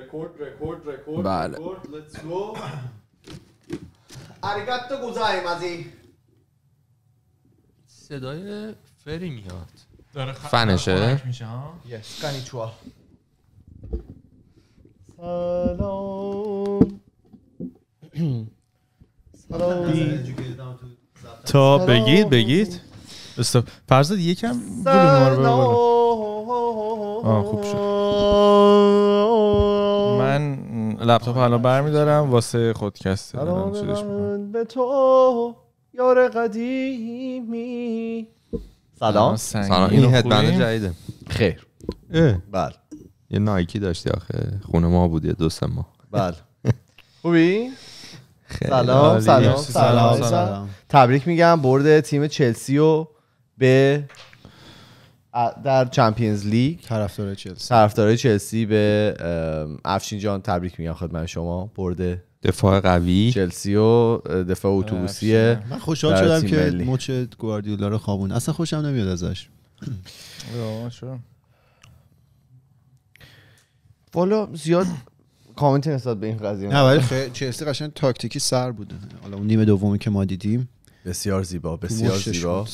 رکورد رکورد رکورد بله لیتس گو اریگاتو گوزایمازی صدای فری میاد داره خ... فنشه میشه ها یس کانیچوا سلام سلام تا بگید بگید استاپ فرزاد یکم ولوم رو ببر بالا خوب شد لپتاپ حالا برمیدارم واسه خودکسته به تو یار قدیمی سلام سلام این هدبند جدیده خیر بله یه نایکی داشتی آخه خونه ما بود یه دو سه ما بله خوبی سلام سلام سلام تبریک میگم برد تیم چلسی رو به در چمپیونز لیگ طرفدار چلسی طرفدار چلسی به افشین جان تبریک میگم خدمت شما برده دفاع قوی چلسی و دفاع اتوبوسی من خوشحال شدم که موچ مچ گواردیولا رو خوابون اصلا خوشم نمیاد ازش والا زیاد کامنت نسبت به این قضیه نه ولی چلسی قشنگ تاکتیکی سر بوده حالا اون نیمه دومی که ما دیدیم بسیار زیبا بسیار زیبا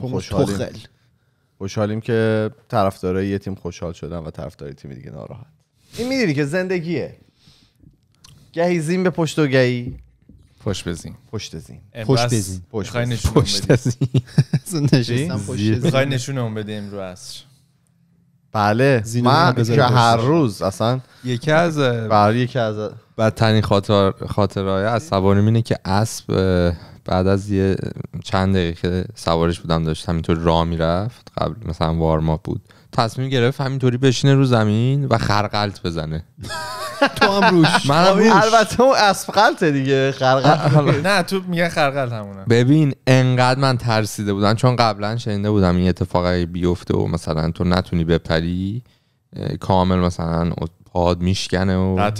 خوشحالیم خوشحالیم که طرفدارای یه تیم خوشحال شدن و طرفدارای تیم دیگه ناراحت این میدونی که زندگیه گهی زین به پشت و گهی پشت بزین پشت زین پشت بزین پشت بزین پشت بزین میخوای نشونمون بده امرو عصر بله من که هر روز اصلا یکی از برای بله، یکی از بدترین خاطر خاطرهای عصبانیم اینه که اسب بعد از یه چند دقیقه سوارش بودم داشت همینطور راه میرفت قبل مثلا وارما بود تصمیم گرفت همینطوری بشینه رو زمین و خرقلت بزنه تو هم روش خب البته اون اسب دیگه خرقلت آره. نه تو میگه خرقلت همونه ببین انقدر من ترسیده بودم چون قبلا شنیده بودم این اتفاقی بیفته و مثلا تو نتونی بپری کامل مثلا پاد میشکنه و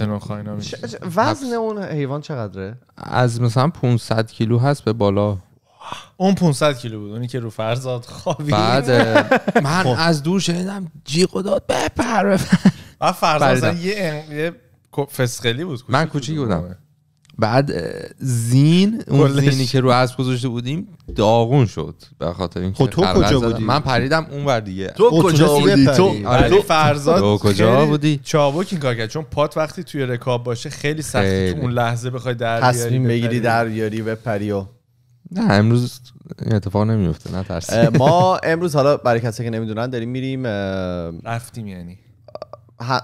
وزن اون حیوان چقدره از مثلا 500 کیلو هست به بالا اون 500 کیلو بود اونی که رو فرزاد خوابید بعد من خب. از دور شنیدم جیغ داد بپر بپر فرزاد یه فسقلی بود من کوچیک بودم بعد زین اون زینی که رو از گذاشته بودیم داغون شد به خاطر اینکه خب، کجا بودی من پریدم اونور دیگه تو کجا بودی تو آره, آره. فرزاد کجا بودی این کار کرد چون پات وقتی توی رکاب باشه خیلی سخته تو اون لحظه بخوای در بیاری بگیری در بیاری بپری و نه امروز اتفاق نمیفته نه ترس ما امروز حالا برای کسی که نمیدونن داریم میریم رفتیم یعنی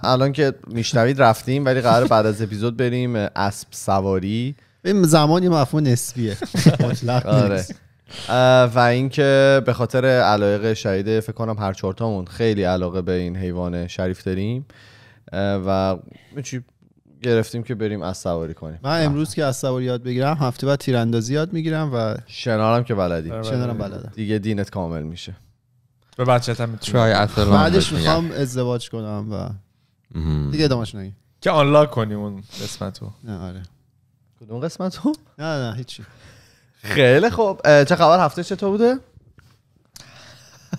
الان که میشنوید رفتیم ولی قرار بعد از اپیزود بریم اسب سواری این زمانی مفهوم نسبیه مطلق آره. و اینکه به خاطر علاقه شهید فکر کنم هر چهارتامون خیلی علاقه به این حیوان شریف داریم و چی گرفتیم که بریم از سواری کنیم من امروز که از سواری یاد بگیرم هفته بعد تیراندازی یاد میگیرم و شنارم که بلدی آره، شنارم بلدم دیگه دینت کامل میشه به بچه‌ت هم بعدش میخوام ازدواج کنم و دیگه ادامهش نگی که آنلاک کنیم اون قسمت رو نه آره کدوم قسمت رو نه نه هیچی خیلی خوب چه خبر هفته چطور بوده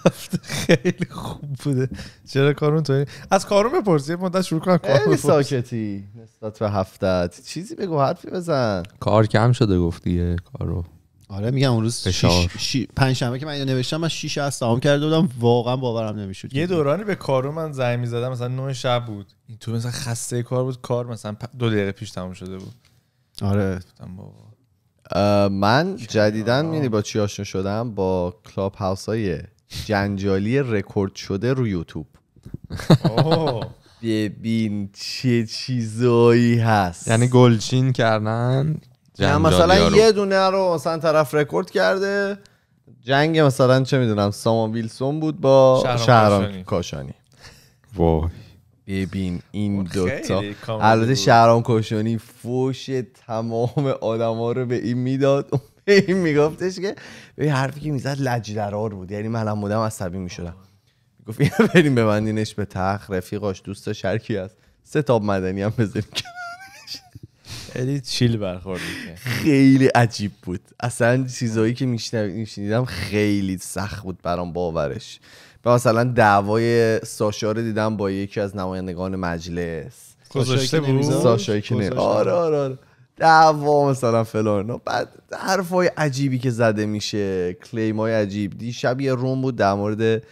هفته خیلی خوب بوده چرا کارون تو از کارون بپرسی مدت شروع کنم کارون ساکتی نسبت به هفته چیزی بگو حرفی بزن کار کم شده گفتی کارو آره میگم اون روز پنج شنبه که من اینو نوشتم من 6 از تمام کرده بودم واقعا باورم نمیشد یه دورانی به کارو من زنگ میزدم مثلا 9 شب بود این تو مثلا خسته کار بود کار مثلا دو دقیقه پیش تموم شده بود آره من جدیدا میدی با چی آشنا شدم با کلاب هاوس های جنجالی رکورد شده رو یوتیوب ببین چه چیزایی هست یعنی گلچین کردن نه مثلا یه دونه رو مثلا طرف رکورد کرده جنگ مثلا چه میدونم سامان ویلسون بود با شهرام کاشانی وای ببین این دوتا البته شهرام کاشانی فوش تمام آدما رو به این میداد به این میگفتش که به حرفی که میزد لجدرار بود یعنی منم بودم عصبی میشدم گفت بریم ببندینش به تخ رفیقاش دوست شرکی است هست سه تاب مدنی هم بذاریم خیلی چیل برخورد خیلی عجیب بود اصلا چیزایی که میشنیدم خیلی سخت بود برام باورش به مثلا دعوای ساشا رو دیدم با یکی از نمایندگان مجلس گذاشته بود ساشایی که آره آره, آره. دعوا مثلا فلان بعد حرفای عجیبی که زده میشه کلیمای عجیب دیشب یه روم بود در مورد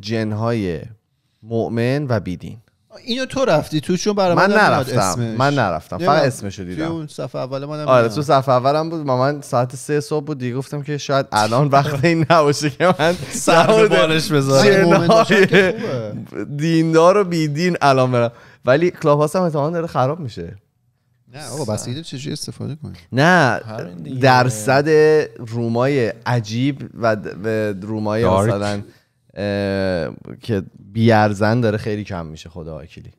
جنهای مؤمن و بیدین اینو تو رفتی تو چون برای من, نرفتم من نرفتم فقط اسمشو دیدم اون صفحه اول منم آره تو صفحه اولم بود من ساعت سه صبح بود دیگه گفتم که شاید الان وقت این نباشه که من سر بالش بذارم دیندار و بی دین الان برم ولی کلاب هم احتمال داره خراب میشه نه آقا بس چجوری استفاده کنی نه درصد رومای عجیب و رومای مثلا که بیارزن داره خیلی کم میشه خدا وکیلی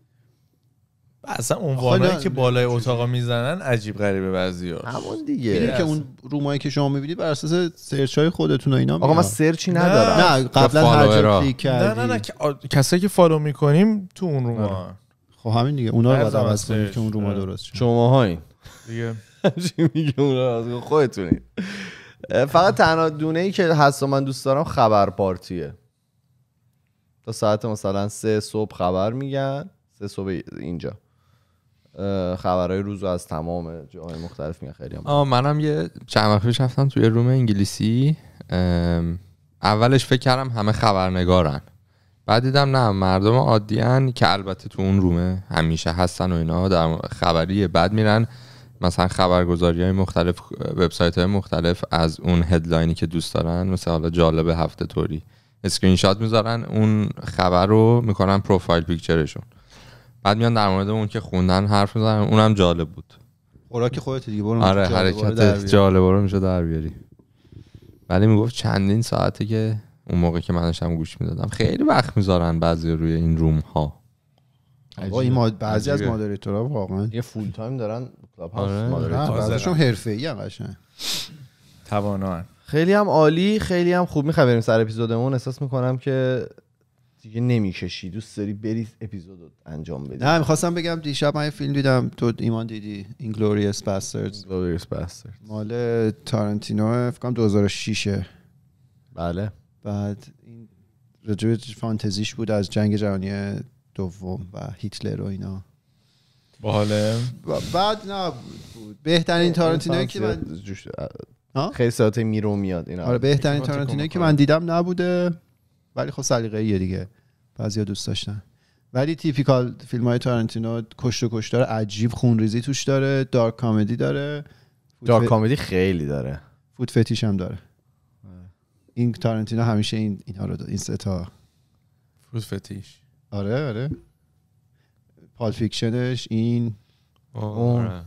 اصلا اون که بالای اتاقا میزنن عجیب غریبه بعضیا همون دیگه که اون رومایی که شما میبینید بر اساس سرچ های خودتون و اینا آقا من سرچی ندارم نه, نه قبلا هر کردی نه نه نه کسایی که فالو میکنیم تو اون روما آره. خب همین دیگه اونا رو عوض کنید که اون روما آره. درست شد این دیگه میگه اونا فقط تنها دونه ای که هست و من دوست دارم خبر پارتیه تا ساعت مثلا سه صبح خبر میگن سه صبح اینجا خبرهای روز از تمام جاهای مختلف میگن خیلی هم منم یه چند وقت پیش رفتم توی روم انگلیسی اولش فکر کردم همه خبرنگارن بعد دیدم نه مردم عادی که البته تو اون رومه همیشه هستن و اینا در خبری بعد میرن مثلا خبرگزاری های مختلف وبسایت های مختلف از اون هدلاینی که دوست دارن مثلا حالا جالب هفته طوری اسکرین شات میذارن اون خبر رو میکنن پروفایل پیکچرشون بعد میان در مورد اون که خوندن حرف میزنن اونم جالب بود خوراک خودت دیگه برو آره حرکت جالب رو میشه در بیاری ولی میگفت چندین ساعته که اون موقع که من داشتم گوش میدادم خیلی وقت میذارن بعضی روی این روم ها آقا این ماد... بعضی از مادریتورا واقعا یه فول تایم دارن کلاب هاوس آره. مادریتورا ازشون آره، حرفه‌ای قشنگ توانا خیلی هم عالی خیلی هم خوب میخوایم بریم سر اپیزودمون احساس میکنم که دیگه نمیکشی دوست داری بری اپیزود انجام بدی نه میخواستم بگم دیشب من یه فیلم دیدم تو ایمان دیدی این گلوریس باسترز مال تارانتینو فکر کنم 2006 بله بعد این رجوع فانتزیش بود از جنگ جهانی دوم و هیتلر و اینا باحاله بعد نه بود. بهترین خب، تارانتینو که من خیلی ساعت میرو میاد اینا آره بهترین تارانتینو که من دیدم نبوده ولی خب سلیقه یه دیگه بعضیا دوست داشتن ولی تیپیکال فیلم های تارانتینو کشت و عجیب خونریزی توش داره دارک کامدی داره دارک کامدی خیلی داره فوت فتیش هم داره این تارانتینو همیشه این اینا رو این ستا فوت فتیش آره آره پال فیکشنش این آره.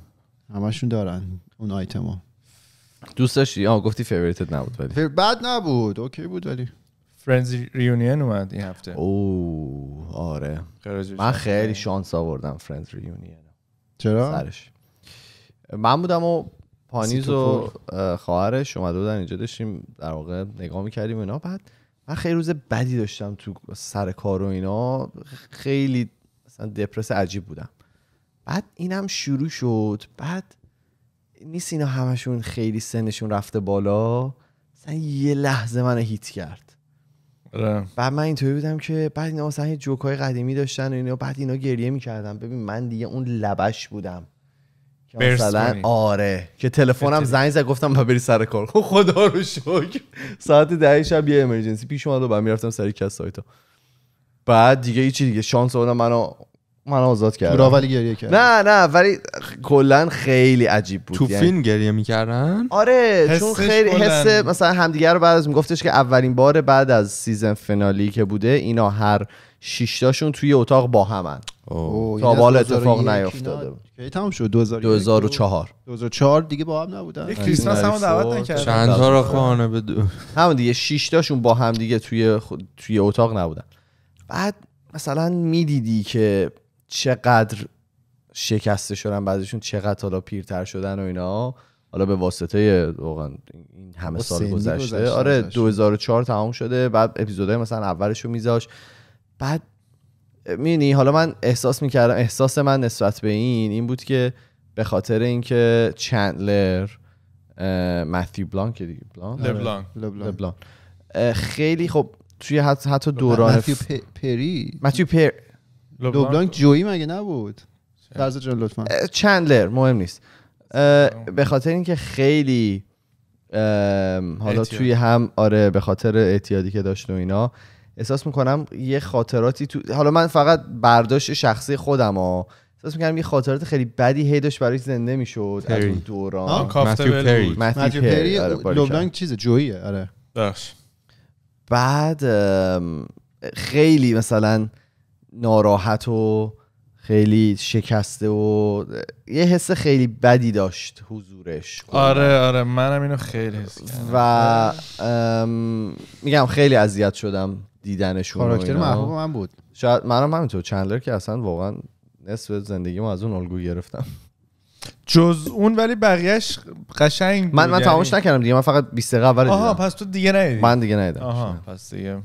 همشون دارن اون آیتما دوست داشتی آه گفتی فیوریتت نبود ولی بد نبود اوکی بود ولی فرندز ریونین اومد این هفته اوه آره من خیلی شانس آوردم فرندز ریونین چرا سرش من بودم و پانیز و خواهرش اومده بودن اینجا داشتیم در واقع نگاه میکردیم اینا بعد من خیلی روز بدی داشتم تو سر کار و اینا خیلی مثلا دپرس عجیب بودم بعد اینم شروع شد بعد نیست اینا همشون خیلی سنشون رفته بالا مثلا یه لحظه منو هیت کرد آره. بعد من اینطوری بودم که بعد اینا مثلا جوکای قدیمی داشتن و اینا بعد اینا گریه میکردم ببین من دیگه اون لبش بودم که مثلا آره که تلفنم زنگ زد گفتم با بری سر کار خب خدا رو شکر ساعت ده شب یه امرجنسی پیش اومد و بعد میرفتم سر کسایتا بعد دیگه هیچی دیگه شانس آوردم منو من آزاد کردم راولی گریه کرد نه نه ولی کلا خیلی عجیب بود تو یعنی. فیلم گریه میکردن آره چون خیلی حس مثلا همدیگه رو بعد از میگفتش که اولین بار بعد از سیزن فنالی که بوده اینا هر شیشتاشون توی اتاق با همن یعنی تا بال اتفاق نیافتاده بود کی تموم شد 2004 2004 دیگه با هم نبودن یک کریسمس هم دعوت نکردن چند تا رو خانه به همون دیگه شش تاشون با هم دیگه توی توی اتاق نبودن بعد مثلا میدیدی که چقدر شکسته شدن بعضیشون چقدر حالا پیرتر شدن و اینا حالا به واسطه واقعا این همه سال گذشته. آره 2004 تمام شده بعد اپیزودهای مثلا اولش رو میذاش بعد مینی حالا من احساس میکردم احساس من نسبت به این این بود که به خاطر اینکه چندلر ماثیو بلانک دیگه آره. بلان خیلی خب توی حتی, خب، دوران پری پری لوبلانک جویی مگه نبود فرزا جان لطفا چندلر مهم نیست به خاطر اینکه خیلی حالا توی هم آره به خاطر اعتیادی که داشت و اینا احساس میکنم یه خاطراتی تو حالا من فقط برداشت شخصی خودم ها احساس میکنم یه خاطرات خیلی بدی هی برای زنده میشد از اون دوران ماتیو پری ماتیو پری چیزه آره بعد خیلی مثلا ناراحت و خیلی شکسته و یه حس خیلی بدی داشت حضورش آره آره منم اینو خیلی حس و میگم خیلی اذیت شدم دیدنشون کاراکتر محبوب من بود شاید منم همینطور چندلر که اصلا واقعا نصف زندگی ما از اون الگو گرفتم جز اون ولی بقیهش قشنگ من من تماش یعنی نکردم دیگه من فقط 20 دقیقه اول آها پس تو دیگه ندیدی من دیگه ندیدم آها پس دیگه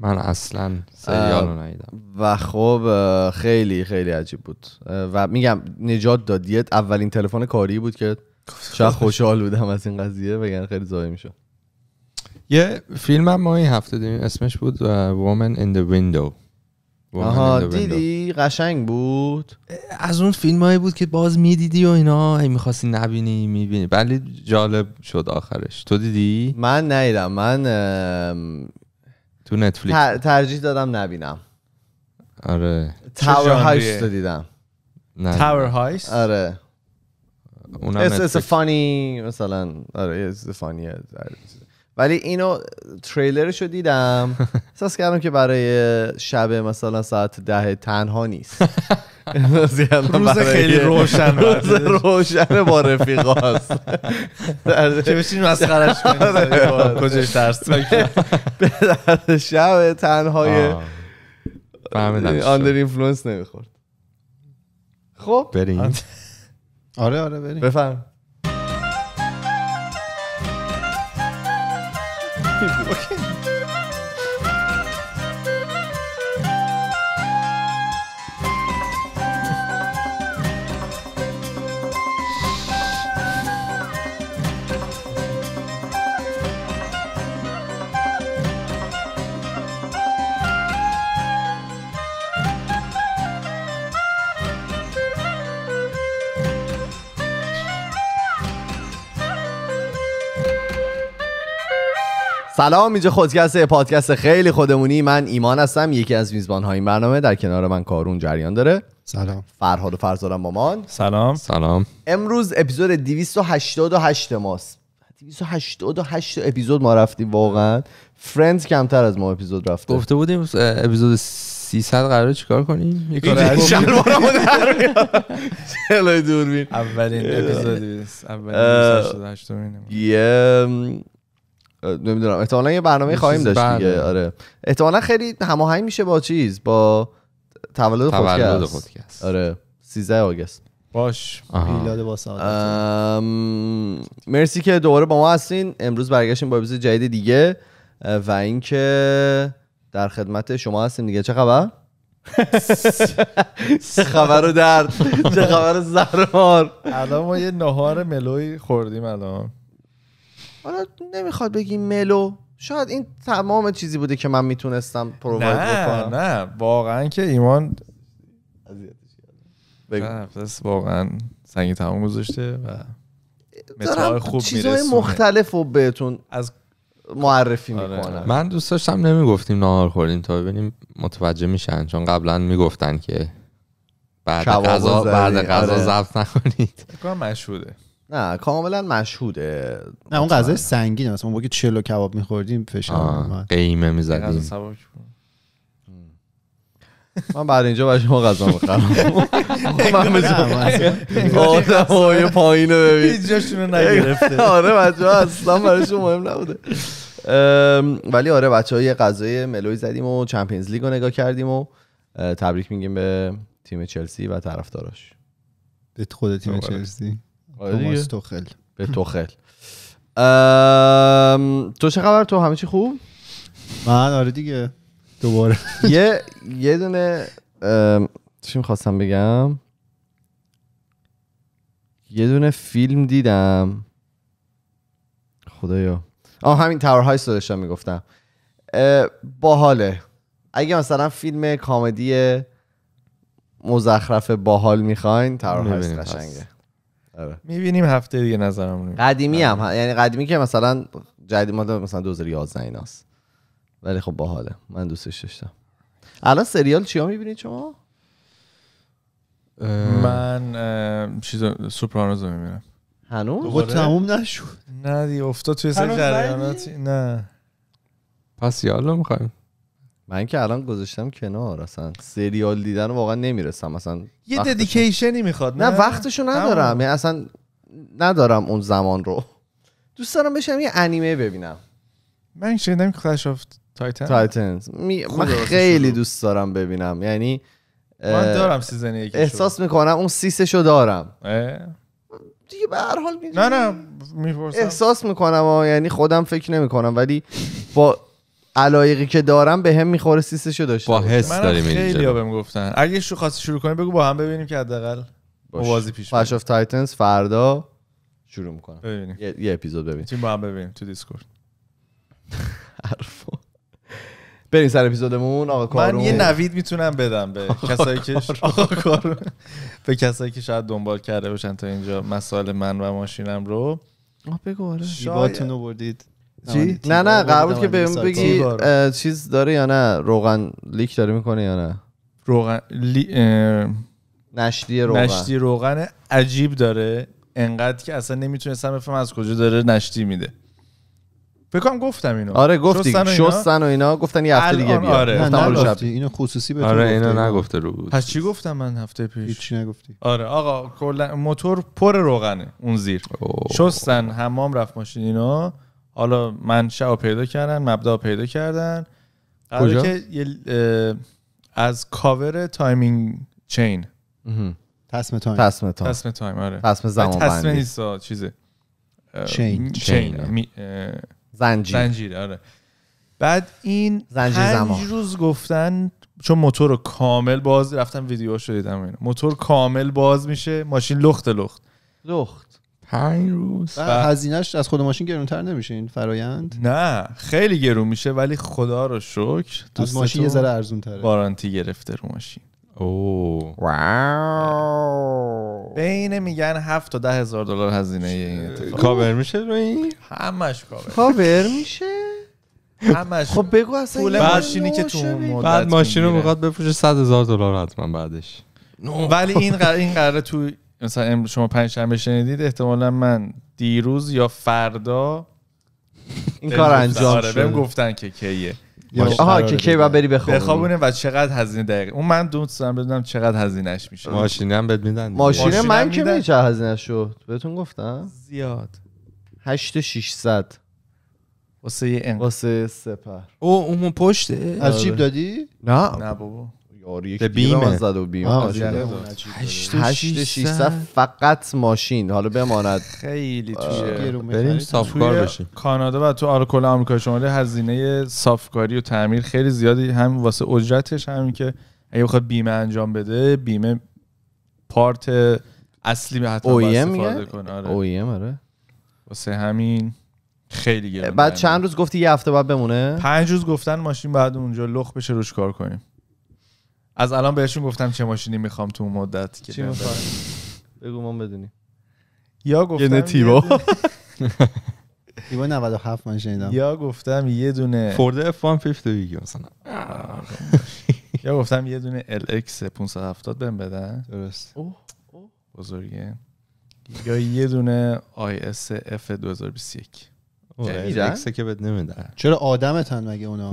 من اصلا سریال ندیدم و خب خیلی خیلی عجیب بود و میگم نجات دادیت اولین تلفن کاری بود که شاید خوشحال بودم از این قضیه بگن خیلی زایی میشه یه فیلم هم ما هفته دیدیم اسمش بود Woman in the Window آها دیدی قشنگ بود از اون فیلم هایی بود که باز میدیدی و اینا ای میخواستی نبینی میبینی ولی جالب شد آخرش تو دیدی؟ من نیدم من تو نتفلیکس تر... ترجیح دادم نبینم آره تاور هایست رو دیدم تاور هایست آره اونم it's, it's a مثلا آره it's a funny ولی اینو تریلرش رو دیدم احساس کردم که برای شب مثلا ساعت ده تنها نیست روز خیلی روشن روز روشن با رفیقاست چه بشین مسخرش کنیم آره. کجاش ترس به درد شب تنهای آندر اینفلوئنس نمیخورد خب بریم آره آره, آره، بریم بفرم okay. سلام اینجا خودکسته پادکست خیلی خودمونی من ایمان هستم یکی از میزبان های این برنامه در کنار من کارون جریان داره سلام فرهاد و با مامان سلام سلام امروز اپیزود 288 ماست 288 اپیزود ما رفتیم واقعا فرندز کمتر از ما اپیزود رفته گفته بودیم اپیزود 300 قراره چیکار کنیم یه کار ما در دوربین اولین اپیزود اولین 288 یه نمیدونم احتمالا یه برنامه خواهیم داشت دیگه بله. آره احتمالا خیلی هماهنگ میشه با چیز با تولد پادکست آره 13 آگست باش مرسی که دوباره با ما هستین امروز برگشتیم با بیز جدید دیگه و اینکه در خدمت شما هستیم دیگه چه خبر چه خبر و درد چه خبر و مار الان ما یه نهار ملوی خوردیم الان حالا نمیخواد بگی ملو شاید این تمام چیزی بوده که من میتونستم پروواید بکنم نه واقعا که ایمان واقعا سنگی تمام گذاشته و دارم خوب چیزهای مختلف رو بهتون از معرفی آره. میکنم من دوست داشتم نمیگفتیم نهار خوردیم تا ببینیم متوجه میشن چون قبلا میگفتن که بعد غذا بعد غذا آره. ضبط نکنید مشهوده نه کاملا مشهوده نه اون غذای سنگین مثلا ما که چلو کباب میخوردیم فشار قیمه میزدیم من بعد اینجا برای شما غذا میخرم من آدم های پایین رو ببین هیچ جاشون نگرفته آره بچه ها اصلا برای شما مهم نبوده ولی آره بچه ها یه غذای ملوی زدیم و چمپینز لیگ رو نگاه کردیم و تبریک میگیم به تیم چلسی و طرفداراش به خود تیم چلسی آره توماس توخل به توخل تو چه خبر تو همه چی خوب من آره دیگه دوباره یه یه دونه چی میخواستم بگم یه دونه فیلم دیدم خدایا آه همین تاور های میگفتم باحاله اگه مثلا فیلم کامدی مزخرف باحال میخواین تاور هایست قشنگه آره. میبینیم هفته دیگه نظرمون قدیمی آره. هم یعنی قدیمی که مثلا جدی مال مثلا 2011 ایناست ولی خب باحاله من دوستش داشتم الان سریال چیا میبینید شما من چیز سوپرانوز رو میبینم هنوز خب تموم نشد نه دیگه افتاد توی نه پس یالا من که الان گذاشتم کنار اصلا سریال دیدن واقعا نمیرسم مثلا یه ددیکیشنی میخواد نه, وقتشو ندارم یعنی اصلا ندارم اون زمان رو دوست دارم بشم یه انیمه ببینم من شنیدم کلش آف تایتن تایتنز می... من خیلی دوست دارم ببینم یعنی من دارم سیزن یکی احساس میکنم اون سیسشو دارم دیگه به هر حال نه نه میپرسم احساس میکنم یعنی خودم فکر نمیکنم ولی با علایقی که دارم به هم میخوره سیستشو داشته با حس داریم خیلی بهم گفتن اگه شو خواستی شروع کنی بگو با هم ببینیم که حداقل بازی پیش فش اف تایتنز فردا شروع میکنم ببینیم یه, اپیزود ببینیم تیم با هم ببینیم تو دیسکورد حرف بریم سر اپیزودمون آقا کارون من یه نوید میتونم بدم به کسایی که آقا به کسایی که شاید دنبال کرده باشن تا اینجا مسائل من و ماشینم رو آ بگو آره بردید چی؟ نه نه قبول که بهم بگی چیز داره یا نه روغن لیک داره میکنه یا نه روغن نشتی روغن نشتی روغن عجیب داره انقدر که اصلا نمیتونستم بفهم از کجا داره نشتی میده کنم گفتم اینو آره گفتی شستن و اینا, اینا گفتن یه هفته دیگه بیا آره. آره. اینو خصوصی به آره اینو نگفته رو بود پس چی گفتم من هفته پیش هیچی نگفتی آره آقا کلا موتور پر روغنه اون زیر اوه. شستن حمام رفت ماشین اینا حالا من شب پیدا کردن مبدا پیدا کردن کجا؟ که از کاور تایمینگ چین تسمه تایم تسمه تایم تایم آره تسمه زمان نیست چیزه چین چین زنجیر آره بعد این زنجیر زمان روز گفتن چون موتور رو کامل باز رفتم ویدیو دیدم اینا موتور کامل باز میشه ماشین لخت لخت لخت پنج روز و... بله. هزینهش از خود ماشین گرونتر نمیشه این فرایند نه خیلی گرون میشه ولی خدا رو شکر از ماشین یه ذره ارزون تره وارانتی گرفته رو ماشین اوه واو بین میگن هفت تا ده هزار دلار هزینه این اتفاق کاور میشه روی این همش کاور میشه همش خب بگو اصلا پول ماشینی که تو مدت بعد ماشین رو میخواد بفروشه 100 هزار دلار حتما بعدش ولی این این قراره تو مثلا شما شما شنبه شنیدید احتمالا من دیروز یا فردا این کار انجام شده آره، بهم گفتن که کیه آها که کی بعد بری بخوابونی بخوابونیم و چقدر هزینه دقیقه اون من دوست دارم بدونم چقدر هزینهش میشه ماشینم بهت میدن ماشین من که میدونی هزینه شد بهتون گفتم زیاد 8600 واسه یه واسه سپر او اون پشته از جیب آره. دادی نه نه بابا یارو یک بیمه زد و بیمه 8600 فقط ماشین حالا بماند خیلی توی بریم صافکار بشیم کانادا و تو کل آمریکا شمالی هزینه صافکاری و تعمیر خیلی زیادی هم واسه اجرتش همین که اگه بخواد بیمه انجام بده بیمه پارت اصلی به حتما e استفاده کنه آره. E آره واسه همین خیلی گرم بعد چند روز گفتی یه هفته بعد بمونه پنج روز گفتن ماشین بعد اونجا لخ بشه روش کار کنیم از الان بهشون گفتم چه ماشینی میخوام تو مدت که بگو ما بدونی یا گفتم یه تیبا تیبا 97 من شنیدم یا گفتم یه دونه فورد F150 مثلا یا گفتم یه دونه LX 570 بهم بدن درست بزرگه یا یه دونه IS F 2021 خب، یعنی رکسه که بد نمیدن چرا آدمتن مگه اونا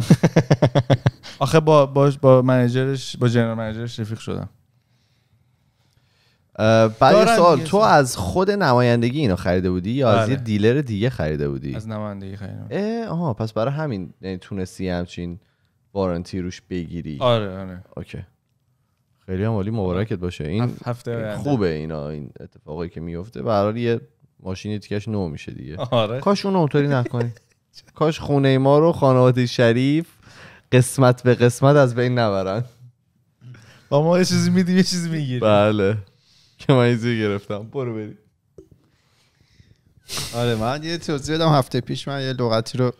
آخه با با با منیجرش با جنرال منیجرش رفیق شدم بعد سوال تو از خود نمایندگی اینو خریده بودی یا از یه بله. دیلر دیگه خریده بودی از نمایندگی خریدم آها پس برای همین یعنی تونستی همچین وارنتی روش بگیری آره آره اوکی خیلی هم مبارکت باشه این هفته خوبه اینا این اتفاقایی که میفته برای یه ماشین تیکش نو میشه دیگه آره. کاش اون اونطوری نکنی، کاش خونه ما رو خانواده شریف قسمت به قسمت از بین نبرن با ما یه چیزی میدیم یه چیزی میگیریم بله که من گرفتم برو بری آره من یه توضیح بدم هفته پیش من یه لغتی رو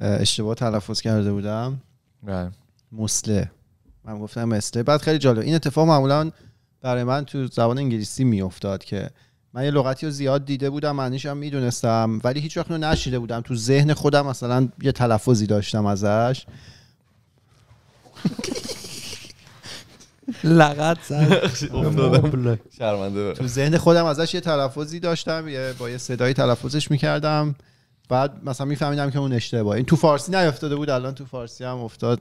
اشتباه تلفظ کرده بودم بله مسله من گفتم مسله بعد خیلی جالب این اتفاق معمولا برای من تو زبان انگلیسی میافتاد که من یه لغتی رو زیاد دیده بودم معنیش هم میدونستم ولی هیچ وقت نشیده بودم تو ذهن خودم مثلا یه تلفظی داشتم ازش لغت زد شرمنده تو ذهن خودم ازش یه تلفظی داشتم یه با یه صدایی تلفظش میکردم بعد مثلا میفهمیدم که اون اشتباه این تو فارسی نیافتاده بود الان تو فارسی هم افتاد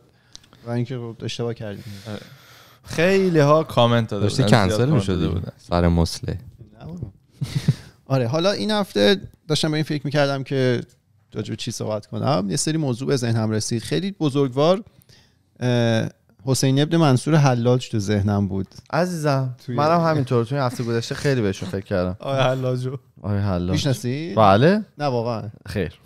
و اینکه اشتباه کردیم خیلی ها کامنت داده داشتی کنسل میشده بود سر مسله آره حالا این هفته داشتم به این فکر میکردم که راجع چی صحبت کنم یه سری موضوع به هم رسید خیلی بزرگوار حسین ابن منصور حلاج تو ذهنم بود عزیزم منم همینطور تو این هفته گذشته خیلی بهش فکر کردم آیا حلاجو آره حلاج آره، میشناسی بله نه واقعا خیر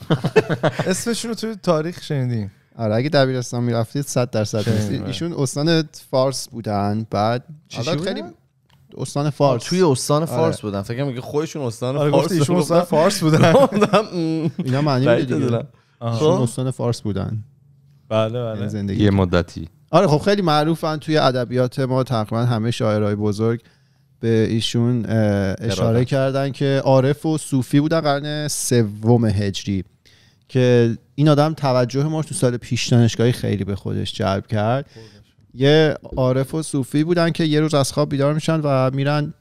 اسمشون رو تو تاریخ شنیدیم آره اگه دبیرستان میرفتید 100 درصد بله. ایشون استان فارس بودن بعد خیلی استان فارس توی استان آره. فارس بودن فکر میگه خودشون استان آره فارس بودن استان فارس بودن اینا معنی دیگه خب؟ استان فارس بودن بله بله یعنی یه مدتی آره خب خیلی معروفن توی ادبیات ما تقریبا همه شاعرای بزرگ به ایشون اشاره کردن که عارف و صوفی بودن قرن سوم هجری که این آدم توجه ما تو سال پیش دانشگاهی خیلی به خودش جلب کرد یه عارف و صوفی بودن که یه روز از خواب بیدار میشن و میرن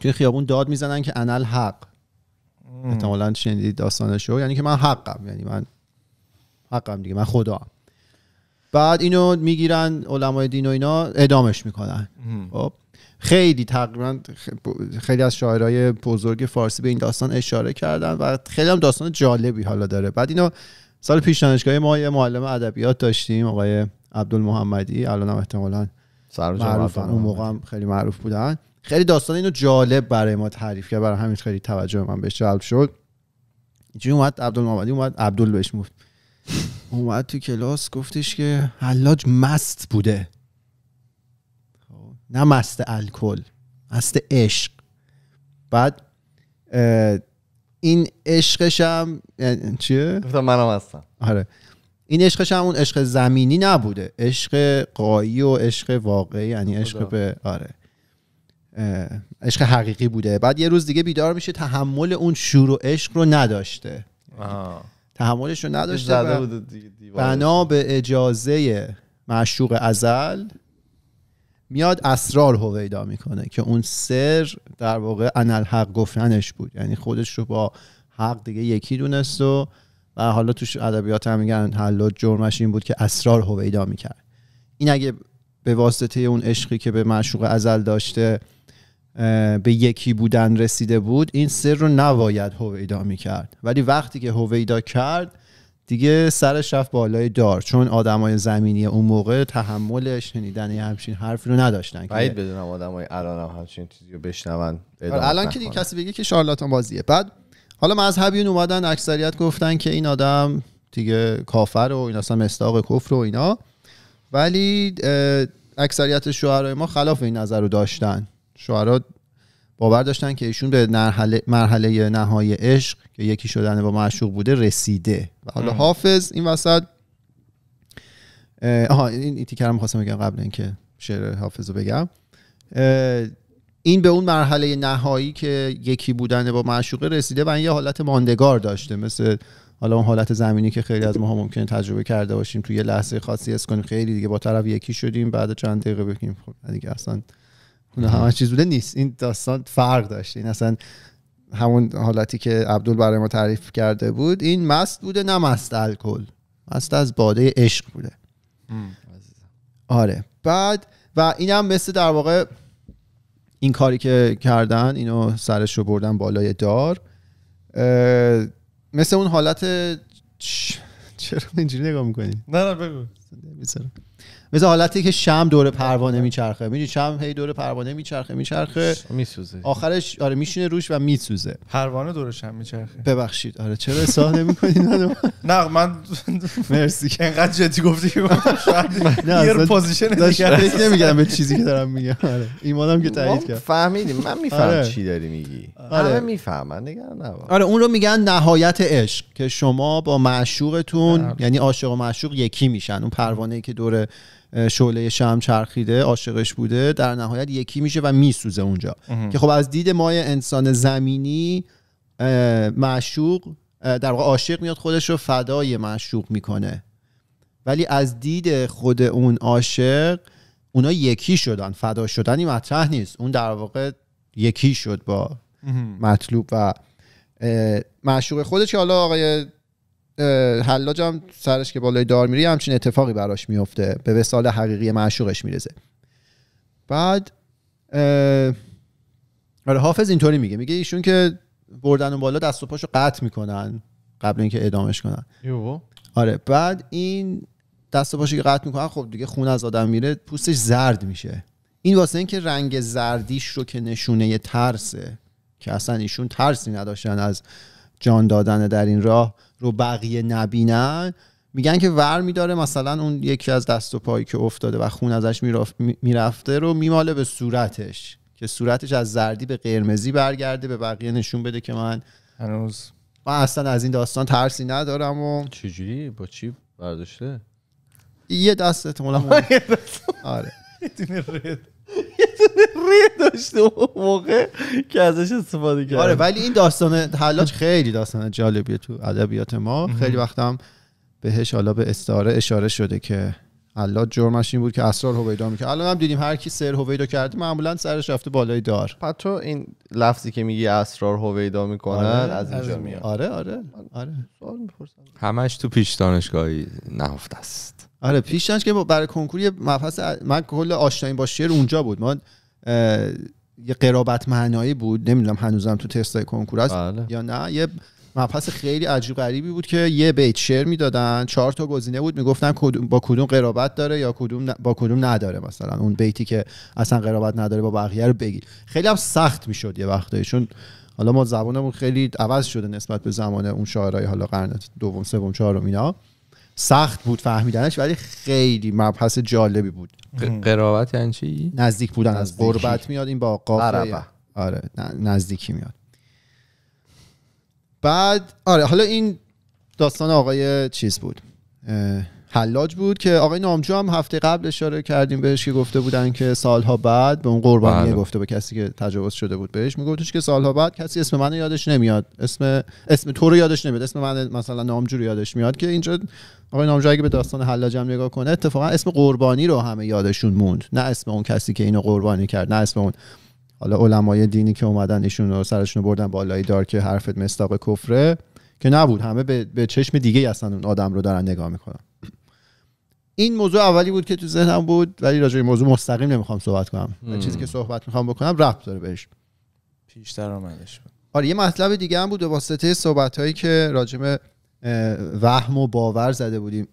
توی خیابون داد میزنن که انل حق احتمالا شنیدید داستانش رو یعنی که من حقم یعنی من حقم دیگه من خدا بعد اینو میگیرن علمای دین و اینا ادامش میکنن خب خیلی تقریبا خیلی از شاعرای بزرگ فارسی به این داستان اشاره کردن و خیلی هم داستان جالبی حالا داره بعد اینو سال پیش ما یه معلم ادبیات داشتیم آقای عبدالمحمدی الان هم احتمالا معروف اون موقع هم خیلی معروف بودن خیلی داستان اینو جالب برای ما تعریف کرد برای همین خیلی توجه من بهش جلب شد اینجوری اومد عبدالمحمدی اومد عبدال بهش مفت اومد تو کلاس گفتش که حلاج مست بوده خب، نه مست الکل مست عشق بعد این عشقش هم یعنی چیه؟ گفتم منم هستم آره این عشقش هم اون عشق زمینی نبوده عشق قایی و عشق واقعی یعنی عشق به آره عشق حقیقی بوده بعد یه روز دیگه بیدار میشه تحمل اون شور و عشق رو نداشته تحملش رو نداشته بنا به اجازه معشوق ازل میاد اسرار هویدا میکنه که اون سر در واقع انالحق گفتنش بود یعنی خودش رو با حق دیگه یکی دونست و و حالا توش ادبیات هم میگن حلاج جرمش این بود که اسرار هویدا میکرد این اگه به واسطه اون عشقی که به معشوق ازل داشته به یکی بودن رسیده بود این سر رو نباید هویدا میکرد ولی وقتی که هویدا کرد دیگه سرش رفت بالای دار چون آدمای زمینی اون موقع تحمل شنیدن همچین حرفی رو نداشتن بعید بدونم آدمای الان هم همچین چیزی رو بشنون الان که دیگه کسی بگه که شارلاتان بازیه بعد حالا مذهبیون اومدن اکثریت گفتن که این آدم دیگه کافر و این اصلا مستاق کفر و اینا ولی اکثریت شعرهای ما خلاف این نظر رو داشتن شعرا باور داشتن که ایشون به مرحله, نهای عشق که یکی شدن با معشوق بوده رسیده و حالا حافظ این وسط آها این تیکرم خواستم بگم قبل اینکه شعر حافظ رو بگم این به اون مرحله نهایی که یکی بودن با معشوقه رسیده و این یه حالت ماندگار داشته مثل حالا اون حالت زمینی که خیلی از ما ممکنه تجربه کرده باشیم توی یه لحظه خاصی اس کنیم خیلی دیگه با طرف یکی شدیم بعد چند دقیقه بگیم خب دیگه اصلا اون همه چیز بوده نیست این داستان فرق داشته این اصلا همون حالتی که عبدول برای ما تعریف کرده بود این مست بوده نه مست الکل مست از باده عشق بوده آره بعد و این هم مثل در واقع این کاری که کردن اینو سرش رو بردن بالای دار مثل اون حالت چرا اینجوری نگاه میکنی؟ نه نه بگو مثل حالتی که شم دور پروانه میچرخه میدونی شم هی دور پروانه میچرخه میچرخه میسوزه آخرش آره میشینه روش و میسوزه پروانه دور شم میچرخه ببخشید آره چرا اصلاح کنید نه من مرسی که انقدر جدی گفتی که یه پوزیشن دیگه نمیگم به چیزی که دارم میگم آره ایمانم که تایید کرد فهمیدیم من آره. میفهمم چی داری میگی آره میفهمن نگران آره اون رو میگن نهایت عشق که شما با معشوقتون آره. یعنی عاشق و معشوق یکی میشن اون پروانه ای که دور شعله شم چرخیده عاشقش بوده در نهایت یکی میشه و میسوزه اونجا که خب از دید مای انسان زمینی معشوق در واقع عاشق میاد خودش رو فدای معشوق میکنه ولی از دید خود اون عاشق اونا یکی شدن فدا شدنی مطرح نیست اون در واقع یکی شد با مطلوب و معشوق خودش که حالا آقای حلاج هم سرش که بالای دار میری همچین اتفاقی براش میفته به وسال حقیقی معشوقش میرزه بعد آره حافظ اینطوری میگه میگه ایشون که بردن و بالا دست و پاشو قطع میکنن قبل اینکه اعدامش کنن آره بعد این دست و پاشو که قطع میکنن خب دیگه خون از آدم میره پوستش زرد میشه این واسه اینکه رنگ زردیش رو که نشونه ترسه که اصلا ایشون ترسی نداشتن از جان دادن در این راه رو بقیه نبینن میگن که ور میداره مثلا اون یکی از دست و پایی که افتاده و خون ازش میرفته رو میماله به صورتش که صورتش از زردی به قرمزی برگرده به بقیه نشون بده که من هنوز من اصلا از این داستان ترسی ندارم و چجوری با چی برداشته یه دست یه آره یه دونه ریه داشته موقع که ازش استفاده کرد آره ولی این داستان حلاج خیلی داستان جالبیه تو ادبیات ما خیلی وقتم بهش حالا به استعاره اشاره شده که حالا جرمش این بود که اسرار هویدا میکنه الان هم دیدیم هر کی سر هویدا کرده معمولا سرش رفته بالای دار تو این لفظی که میگی اسرار هویدا میکنن آره، از اینجا میاد آره آره آره سوال همش تو پیش دانشگاهی نهفته است آره پیش که برای کنکوری مبحث من کل آشنایی با شعر اونجا بود ما یه قرابت معنایی بود نمیدونم هنوزم تو تستای کنکور است بله. یا نه یه مبحث خیلی عجیب غریبی بود که یه بیت شعر میدادن چهار تا گزینه بود میگفتن با کدوم قرابت داره یا کدوم با کدوم نداره مثلا اون بیتی که اصلا قرابت نداره با بقیه رو بگیر خیلی هم سخت میشد یه وقتایی چون حالا ما زبانمون خیلی عوض شده نسبت به زمان اون شاعرای حالا قرن دوم سوم چهارم اینا سخت بود فهمیدنش ولی خیلی مبحث جالبی بود قرابت یعنی چی نزدیک بودن از قربت میاد این با آره نزدیکی میاد بعد آره حالا این داستان آقای چیز بود حلاج بود که آقای نامجو هم هفته قبل اشاره کردیم بهش که گفته بودن که سالها بعد به اون قربانی بله. گفته به کسی که تجاوز شده بود بهش میگفتش که سالها بعد کسی اسم من یادش نمیاد اسم اسم تو رو یادش نمیاد اسم من مثلا نامجو رو یادش میاد که اینجا آقای نامجو اگه به داستان حلاج هم نگاه کنه اتفاقا اسم قربانی رو همه یادشون موند نه اسم اون کسی که اینو قربانی کرد نه اسم اون حالا علمای دینی که اومدن ایشون رو سرشون رو بردن بالای دار که حرفت مستاق کفره که نبود همه به, به چشم دیگه اصلا اون آدم رو دارن نگاه میکنن این موضوع اولی بود که تو ذهنم بود ولی راجع به موضوع مستقیم نمیخوام صحبت کنم چیزی که صحبت میخوام بکنم رفت داره بهش پیشتر آمدش آره یه مطلب دیگه هم بود واسطه صحبت هایی که راجع به وهم و باور زده بودیم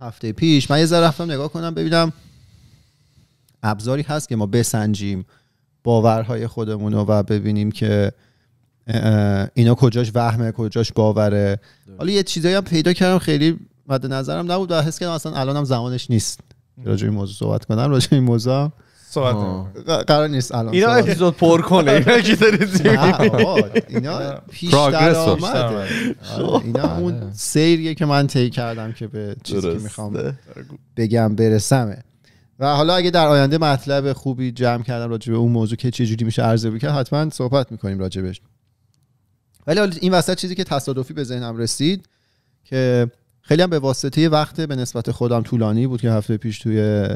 هفته پیش من یه ذره رفتم نگاه کنم ببینم ابزاری هست که ما بسنجیم باورهای خودمون رو و ببینیم که اینا کجاش وهمه کجاش باوره حالا یه چیزایی هم پیدا کردم خیلی مد نظرم نبود و حس کردم اصلا الانم زمانش نیست راجع این موضوع صحبت کنم راجع این موضوع صحبت قرار نیست الان اینا اپیزود پر کنه اینا کی دارید اینا پیش آره، اینا آره. اون سیریه که من طی کردم که به چیزی که میخوام بگم برسمه و حالا اگه در آینده مطلب خوبی جمع کردم راجع به اون موضوع که چه جوری میشه ارزیابی کرد حتما صحبت میکنیم راجبش ولی این وسط چیزی که تصادفی به ذهنم رسید که خیلی هم به واسطه وقت به نسبت خودم طولانی بود که هفته پیش توی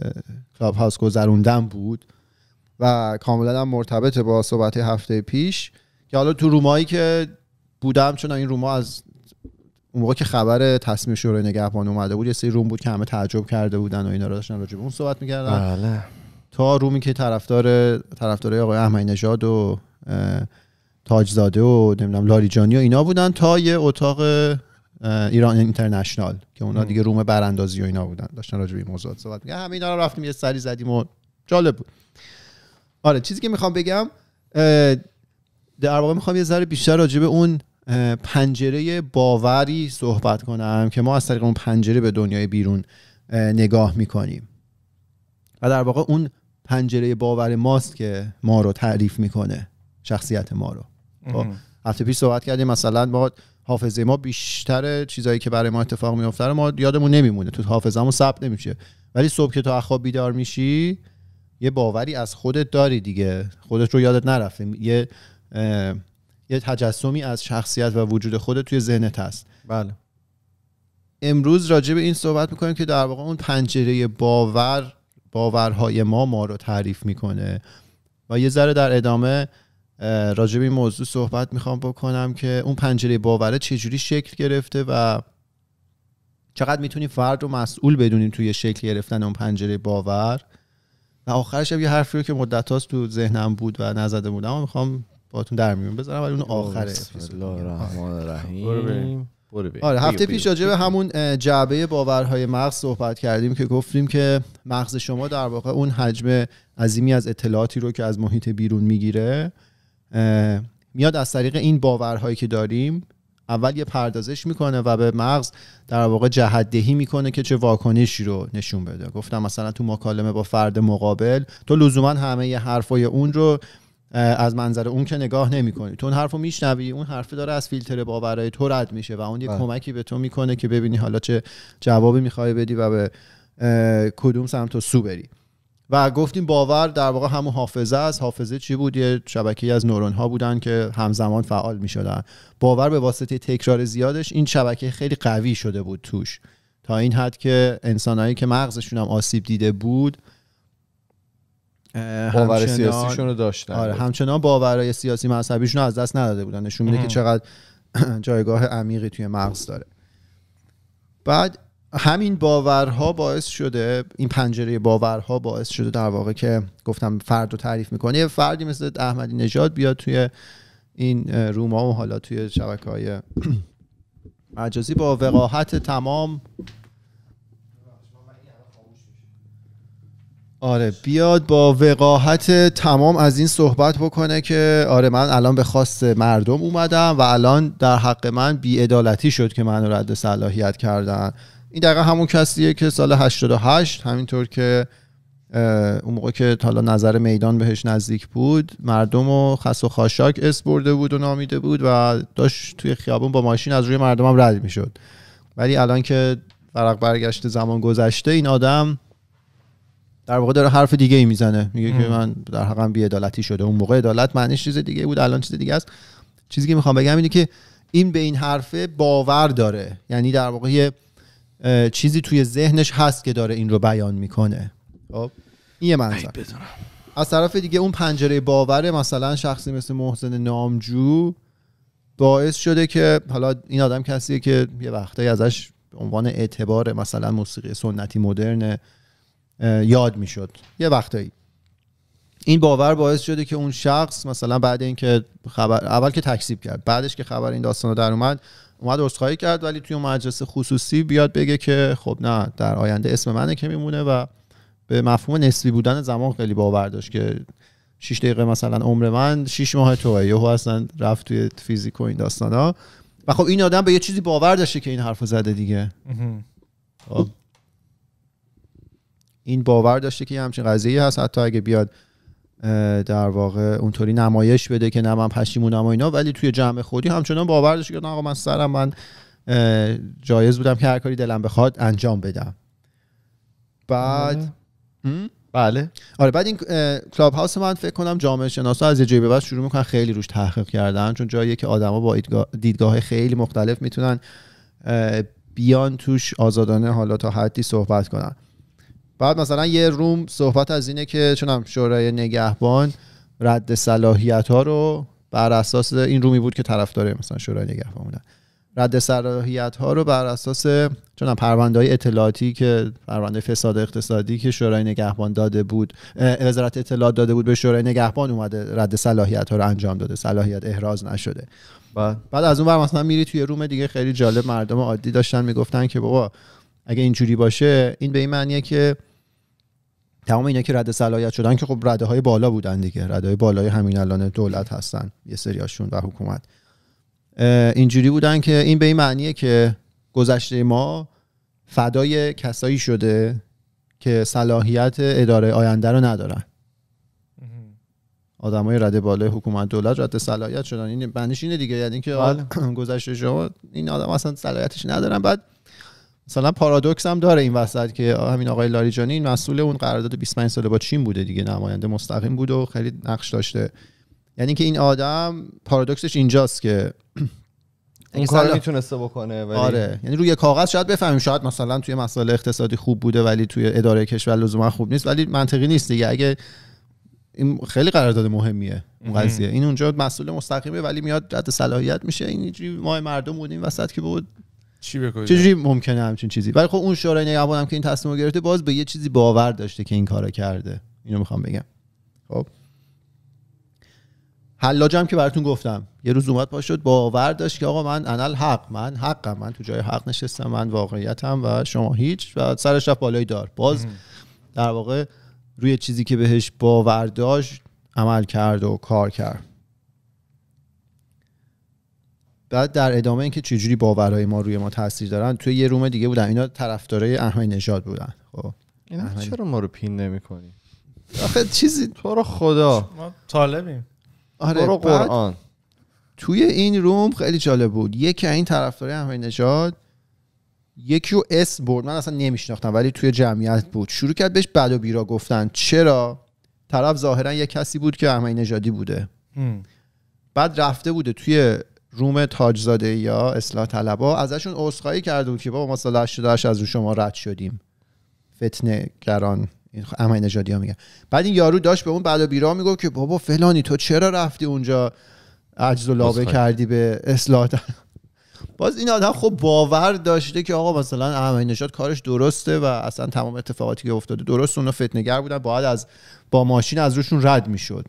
کلاب هاوس گذروندم بود و کاملا هم مرتبط با صحبت هفته پیش که حالا تو رومایی که بودم چون این روما از اون که خبر تصمیم شورای نگهبان اومده بود یه سری روم بود که همه تعجب کرده بودن و اینا را داشتن راجع اون صحبت میکردن بله. تا رومی که طرفدار طرفدارای آقای احمدی نژاد و تاجزاده و نمیدونم لاریجانی و اینا بودن تا یه اتاق ایران اینترنشنال که اونا دیگه روم براندازی و اینا بودن داشتن راجع به این موضوعات صحبت میکردن همه اینا رو رفتیم یه سری زدیم و جالب بود آره چیزی که میخوام بگم در واقع میخوام یه ذره بیشتر راجع به اون پنجره باوری صحبت کنم که ما از طریق اون پنجره به دنیای بیرون نگاه میکنیم و در واقع اون پنجره باور ماست که ما رو تعریف میکنه شخصیت ما رو خب، هفته پیش صحبت کردیم مثلا ما حافظه ما بیشتر چیزایی که برای ما اتفاق میفته رو ما یادمون نمیمونه تو حافظهمون ثبت نمیشه ولی صبح که تو خواب بیدار میشی یه باوری از خودت داری دیگه خودت رو یادت نرفته یه یه تجسمی از شخصیت و وجود خودت توی ذهنت هست بله امروز راجع به این صحبت میکنیم که در واقع اون پنجره باور باورهای ما ما رو تعریف میکنه و یه ذره در ادامه راجع به این موضوع صحبت میخوام بکنم که اون پنجره باوره چجوری شکل گرفته و چقدر میتونیم فرد رو مسئول بدونیم توی شکل گرفتن اون پنجره باور و آخرش یه حرفی رو که مدت تو ذهنم بود و نزده بودم و میخوام باهاتون در میون بذارم ولی اون آخره آره. آره،, آره هفته پیش راجع به همون جعبه باورهای مغز صحبت کردیم که گفتیم که مغز شما در واقع اون حجم عظیمی از اطلاعاتی رو که از محیط بیرون میگیره میاد از طریق این باورهایی که داریم اول یه پردازش میکنه و به مغز در واقع جهدهی میکنه که چه واکنشی رو نشون بده گفتم مثلا تو مکالمه با فرد مقابل تو لزوما همه حرفای اون رو از منظر اون که نگاه نمیکنی تو اون حرفو میشنوی اون حرفه داره از فیلتر باورهای تو رد میشه و اون یه بله. کمکی به تو میکنه که ببینی حالا چه جوابی میخوای بدی و به کدوم سمت سو بری و گفتیم باور در واقع همون حافظه است حافظه چی بود یه شبکه از نورون ها بودن که همزمان فعال میشدن باور به واسطه تکرار زیادش این شبکه خیلی قوی شده بود توش تا این حد که انسانایی که مغزشون آسیب دیده بود باور سیاسیشون رو داشتن آره همچنان باورهای سیاسی مذهبیشون رو از دست نداده بودن نشون میده که چقدر جایگاه عمیقی توی مغز داره بعد همین باورها باعث شده این پنجره باورها باعث شده در واقع که گفتم فرد رو تعریف میکنه یه فردی مثل احمدی نژاد بیاد توی این روما و حالا توی شبکه های مجازی با وقاحت تمام آره بیاد با وقاحت تمام از این صحبت بکنه که آره من الان به خواست مردم اومدم و الان در حق من بیعدالتی شد که من رد صلاحیت کردن این دقیقا همون کسیه که سال 88 همینطور که اون موقع که حالا نظر میدان بهش نزدیک بود مردم و خس و خاشاک اس برده بود و نامیده بود و داشت توی خیابون با ماشین از روی مردمم رد میشد ولی الان که فرق برگشته زمان گذشته این آدم در واقع داره حرف دیگه ای میزنه میگه که من در حقم عدالتی شده اون موقع عدالت معنیش چیز دیگه بود الان چیز دیگه است چیزی که میخوام بگم اینه که این به این حرفه باور داره یعنی در واقع یه چیزی توی ذهنش هست که داره این رو بیان میکنه خب این یه منظر از طرف دیگه اون پنجره باوره مثلا شخصی مثل محسن نامجو باعث شده که حالا این آدم کسیه که یه وقتایی ازش به عنوان اعتبار مثلا موسیقی سنتی مدرن یاد میشد یه وقتایی این باور باعث شده که اون شخص مثلا بعد اینکه خبر اول که تکسیب کرد بعدش که خبر این داستان در اومد اومد عذرخواهی کرد ولی توی مجلس خصوصی بیاد بگه که خب نه در آینده اسم منه که میمونه و به مفهوم نسبی بودن زمان خیلی باور داشت که 6 دقیقه مثلا عمر من 6 ماه توه یهو اصلا رفت توی فیزیک و این داستانا و خب این آدم به یه چیزی باور داشته که این حرف زده دیگه این باور داشته که یه همچین قضیه هست حتی اگه بیاد در واقع اونطوری نمایش بده که نه من پشیمونم و اینا ولی توی جمع خودی همچنان باور داشته که آقا من سرم من جایز بودم که هر کاری دلم بخواد انجام بدم بعد آره. بله آره بعد این کلاب هاوس من فکر کنم جامعه شناسا از یه جایی به بعد شروع میکنن خیلی روش تحقیق کردن چون جاییه که آدما با دیدگاه خیلی مختلف میتونن بیان توش آزادانه حالا تا حدی صحبت کنن بعد مثلا یه روم صحبت از اینه که چونم شورای نگهبان رد صلاحیت ها رو بر اساس این رومی بود که طرف داره مثلا شورای نگهبان بودن رد صلاحیت ها رو بر اساس چون پرونده های اطلاعاتی که پرونده فساد اقتصادی که شورای نگهبان داده بود وزارت اطلاعات داده بود به شورای نگهبان اومده رد صلاحیت ها رو انجام داده صلاحیت احراز نشده بعد بعد از اون بر مثلا میری توی روم دیگه خیلی جالب مردم عادی داشتن میگفتن که بابا اگه اینجوری باشه این به این معنیه که تمام اینا که رد صلاحیت شدن که خب رده های بالا بودن دیگه رده های بالای همین الان دولت هستن یه سریاشون و حکومت اینجوری بودن که این به این معنیه که گذشته ما فدای کسایی شده که صلاحیت اداره آینده رو ندارن های رده بالای حکومت دولت رد صلاحیت شدن این بندش اینه دیگه یعنی که بله. گذشته شما این آدم اصلا صلاحیتش ندارن بعد مثلا پارادوکس هم داره این وسط که همین آقای لاریجانی مسئول اون قرارداد 25 ساله با چین بوده دیگه نماینده مستقیم بود و خیلی نقش داشته یعنی که این آدم پارادوکسش اینجاست که این کار میتونسته بکنه ولی آره یعنی روی کاغذ شاید بفهمیم شاید مثلا توی مسائل اقتصادی خوب بوده ولی توی اداره کشور لزوما خوب نیست ولی منطقی نیست دیگه اگه این خیلی قرارداد مهمیه اون قضیه این اونجا مسئول مستقیمه ولی میاد جد صلاحیت میشه این ما مردم بودیم وسط که بود چی چجوری ممکنه همچین چیزی ولی خب اون شورای نگهبان هم که این تصمیم گرفته باز به یه چیزی باور داشته که این کارا کرده اینو میخوام بگم خب حلاج هم که براتون گفتم یه روز اومد پاشد شد باور داشت که آقا من انال حق من حقم من تو جای حق نشستم من واقعیتم و شما هیچ و سرش رفت بالای دار باز در واقع روی چیزی که بهش باور داشت عمل کرد و کار کرد بعد در ادامه اینکه چجوری باورهای ما روی ما تاثیر دارن توی یه روم دیگه بودن اینا طرفدارای احمد نژاد بودن خب اینا چرا ما رو پین نمی‌کنی آخه چیزی تو رو خدا ما طالبیم آره قرآن توی این روم خیلی جالب بود یکی این طرفدارای احمد نژاد یکی رو اسم برد من اصلا نمیشناختم ولی توی جمعیت بود شروع کرد بهش بد و بیرا گفتن چرا طرف ظاهرا یه کسی بود که احمدی نژادی بوده بعد رفته بوده توی روم تاجزاده یا اصلاح طلبا ازشون عذرخواهی کرده بود که بابا ما سال 88 از رو شما رد شدیم فتنه گران این امین ها میگن بعد این یارو داشت به اون بعد بیرا میگفت که بابا فلانی تو چرا رفتی اونجا عجز و لابه کردی به اصلاح باز این آدم خب باور داشته که آقا مثلا امین نژاد کارش درسته و اصلا تمام اتفاقاتی که افتاده درست اونا فتنگر بودن باید از با ماشین از روشون رد میشد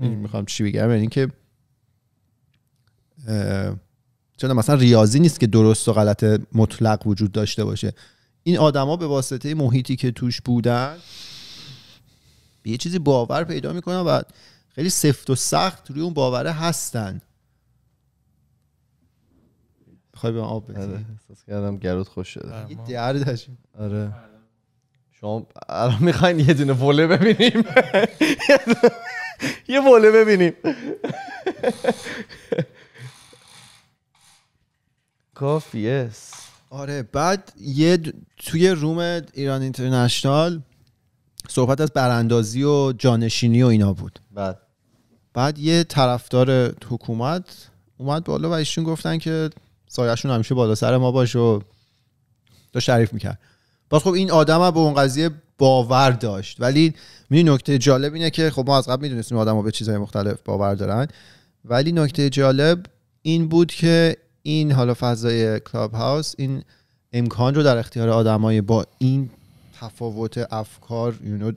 میخوام چی بگم یعنی که چون مثلا ریاضی نیست که درست و غلط مطلق وجود داشته باشه این آدما به واسطه محیطی که توش بودن به یه چیزی باور پیدا میکنن و خیلی سفت و سخت روی اون باوره هستن خواهی به آب بزنی آره، احساس کردم گروت خوش شده یه آره، درد آره شما الان میخواین یه دونه وله ببینیم یه وله ببینیم کافی است آره بعد یه توی روم ایران اینترنشنال صحبت از براندازی و جانشینی و اینا بود بعد بعد یه طرفدار حکومت اومد بالا و ایشون گفتن که سایهشون همیشه بالا سر ما باش و داشت شریف میکرد باز خب این آدم به اون قضیه باور داشت ولی می نکته جالب اینه که خب ما از قبل میدونستیم آدم ها به چیزهای مختلف باور دارن ولی نکته جالب این بود که این حالا فضای کلاب هاوس این امکان رو در اختیار آدمای با این تفاوت افکار یونو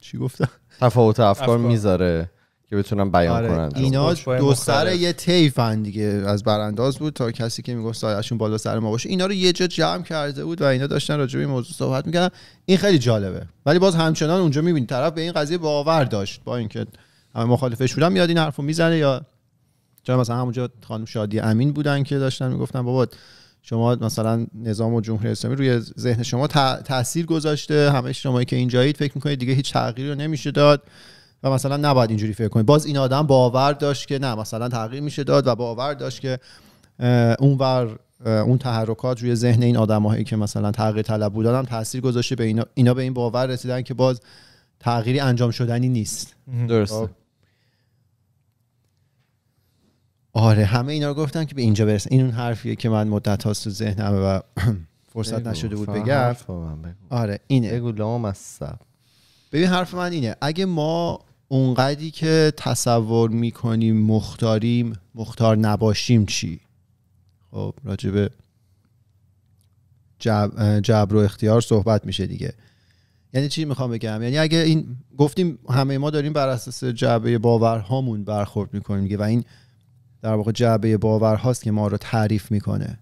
چی گفتم تفاوت افکار, میذاره که بتونم بیان آره، کنن اینا دو سر یه تیفن دیگه از برانداز بود تا کسی که میگفت سایهشون بالا سر ما باشه اینا رو یه جا جمع کرده بود و اینا داشتن راجع به موضوع صحبت میکردن این خیلی جالبه ولی باز همچنان اونجا میبینی طرف به این قضیه باور داشت با اینکه همه مخالفش بودن میاد این حرفو میزنه یا چون مثلا همونجا خانم شادی امین بودن که داشتن میگفتن بابا شما مثلا نظام و جمهوری اسلامی روی ذهن شما تاثیر گذاشته همه شمایی که اینجایید فکر میکنید دیگه هیچ تغییری رو نمیشه داد و مثلا نباید اینجوری فکر کنید باز این آدم باور داشت که نه مثلا تغییر میشه داد و باور داشت که اونور اون تحرکات روی ذهن این آدمایی که مثلا تغییر طلب بودن هم تاثیر گذاشته به اینا, اینا به این باور رسیدن که باز تغییری انجام شدنی نیست درسته خب. آره همه اینا رو گفتم که به اینجا برسن این اون حرفیه که من مدت هاست تو ذهنمه و فرصت نشده بود بگم آره اینه بگو ببین حرف من اینه اگه ما اونقدی که تصور میکنیم مختاریم مختار نباشیم چی خب راجبه جبر و اختیار صحبت میشه دیگه یعنی چی میخوام بگم یعنی اگه این گفتیم همه ما داریم بر اساس جبه باورهامون برخورد میکنیم دیگه و این در واقع جعبه باورهاست که ما رو تعریف میکنه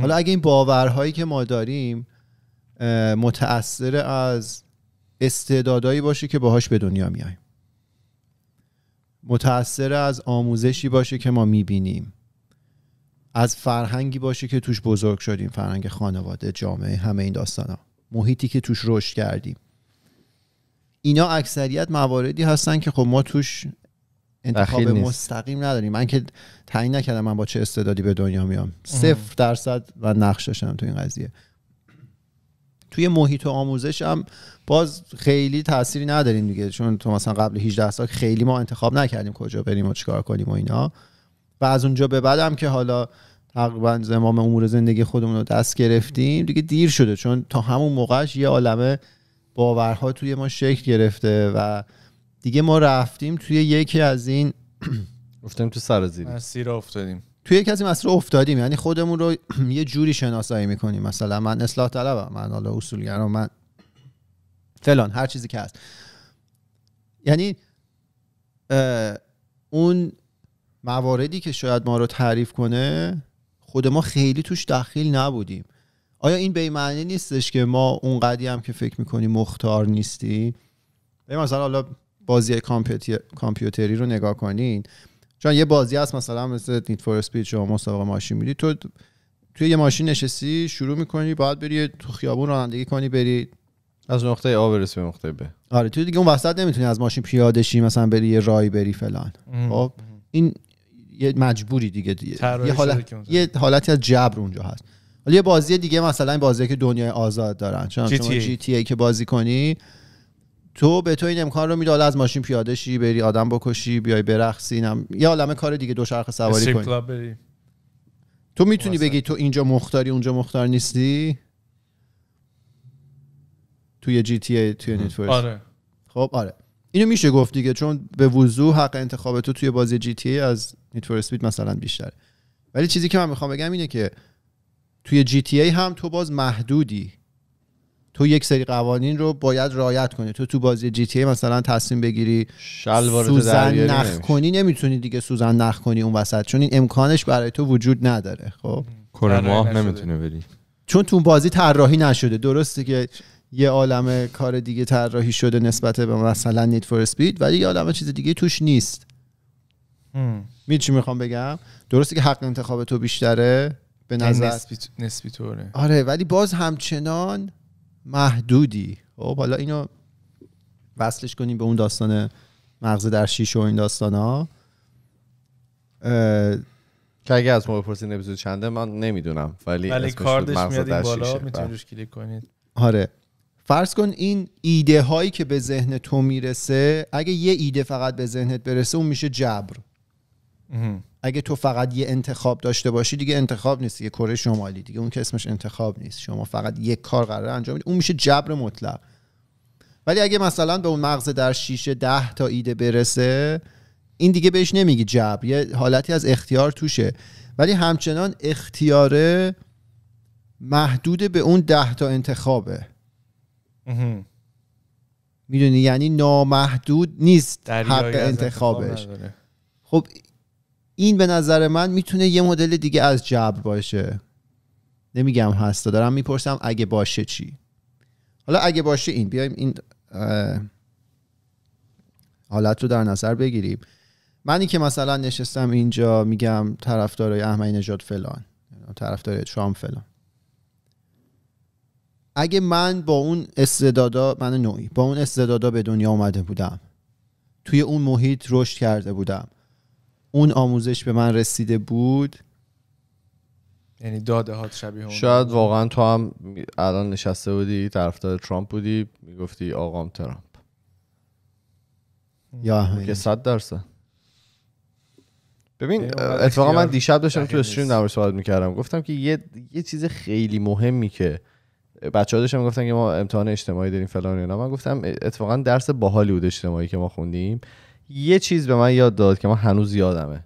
حالا اگه این باورهایی که ما داریم متأثر از استعدادایی باشه که باهاش به دنیا میایم متأثر از آموزشی باشه که ما میبینیم از فرهنگی باشه که توش بزرگ شدیم فرهنگ خانواده جامعه همه این داستان ها محیطی که توش رشد کردیم اینا اکثریت مواردی هستن که خب ما توش انتخاب مستقیم نداریم من که تعیین نکردم من با چه استعدادی به دنیا میام صفر درصد و نقش داشتم تو این قضیه توی محیط و آموزش هم باز خیلی تاثیری نداریم دیگه چون تو مثلا قبل 18 سال خیلی ما انتخاب نکردیم کجا بریم و چیکار کنیم و اینا و از اونجا به بعدم که حالا تقریبا زمام امور زندگی خودمون رو دست گرفتیم دیگه دیر شده چون تا همون موقعش یه عالمه باورها توی ما شکل گرفته و دیگه ما رفتیم توی یکی از این افتادیم تو سر زیری مسیر افتادیم توی یکی از این مسیر افتادیم یعنی خودمون رو یه جوری شناسایی میکنیم مثلا من اصلاح طلبم من حالا اصولگرا من فلان هر چیزی که هست یعنی اون مواردی که شاید ما رو تعریف کنه خود ما خیلی توش دخیل نبودیم آیا این به معنی نیستش که ما اون هم که فکر میکنیم مختار نیستی مثلا حالا بازی کامپیوتری رو نگاه کنین چون یه بازی هست مثلا مثل نیت فور اسپید شما مسابقه ماشین میدی تو توی یه ماشین نشستی شروع میکنی باید بری تو خیابون رانندگی کنی بری از نقطه آ برسی به نقطه ب آره تو دیگه اون وسط نمیتونی از ماشین پیاده شی مثلا بری یه رای بری فلان خب این یه مجبوری دیگه, دیگه. یه حالت یه حالتی از جبر اونجا هست حالا یه بازی دیگه مثلا بازی که دنیای آزاد دارن چون جی تی ای. که بازی کنی تو به تو این امکان رو میداد از ماشین پیاده شی بری آدم بکشی بیای برقصی نم یه عالمه کار دیگه شرخ سواری کنی تو میتونی بگی تو اینجا مختاری اونجا مختار نیستی توی جی تی ای توی آره خب آره اینو میشه گفت دیگه چون به وضوح حق انتخاب تو توی بازی جی تی از نیتفور اسپید مثلا بیشتره ولی چیزی که من میخوام بگم اینه که توی جی تی ای هم تو باز محدودی تو یک سری قوانین رو باید رایت کنی تو تو بازی جی تی مثلا تصمیم بگیری سوزن نخ نمیش. کنی نمیتونی دیگه سوزن نخ کنی اون وسط چون این امکانش برای تو وجود نداره خب کره ماه نمیتونه بری چون تو بازی طراحی نشده درسته که یه عالم کار دیگه طراحی شده نسبت به مثلا نیت فور اسپید ولی یه عالم چیز دیگه توش نیست می چی میخوام بگم درسته که حق انتخاب تو بیشتره به یعنی نظر نسبی, نسبی آره ولی باز همچنان محدودی خب حالا اینو وصلش کنیم به اون داستان مغز در شیش و این داستان ها که اگه از ما بپرسین اپیزود چنده من نمیدونم ولی, ولی کاردش میاد این بالا بله. کلیک کنید آره فرض کن این ایده هایی که به ذهن تو میرسه اگه یه ایده فقط به ذهنت برسه اون میشه جبر اگه تو فقط یه انتخاب داشته باشی دیگه انتخاب نیست دیگه کره شمالی دیگه اون که اسمش انتخاب نیست شما فقط یک کار قرار انجام بدی اون میشه جبر مطلق ولی اگه مثلا به اون مغز در شیشه ده تا ایده برسه این دیگه بهش نمیگی جبر یه حالتی از اختیار توشه ولی همچنان اختیاره محدود به اون ده تا انتخابه میدونی یعنی نامحدود نیست حق انتخابش خب این به نظر من میتونه یه مدل دیگه از جبر باشه نمیگم هستا دارم میپرسم اگه باشه چی حالا اگه باشه این بیایم این حالت رو در نظر بگیریم منی که مثلا نشستم اینجا میگم طرفدار احمدی نژاد فلان طرفدار ترامپ فلان اگه من با اون استعدادا من نوعی با اون استعدادا به دنیا اومده بودم توی اون محیط رشد کرده بودم اون آموزش به من رسیده بود یعنی داده هات شبیه اون شاید واقعا تو هم الان نشسته بودی طرفدار ترامپ بودی میگفتی آقام ترامپ یا که صد ببین اتفاقا من دیشب داشتم تو استریم در صحبت میکردم گفتم که یه, یه چیز خیلی مهمی که بچه ها داشتم گفتن که ما امتحان اجتماعی داریم فلان اینا من گفتم اتفاقا درس باحالی بود اجتماعی که ما خوندیم یه چیز به من یاد داد که من هنوز یادمه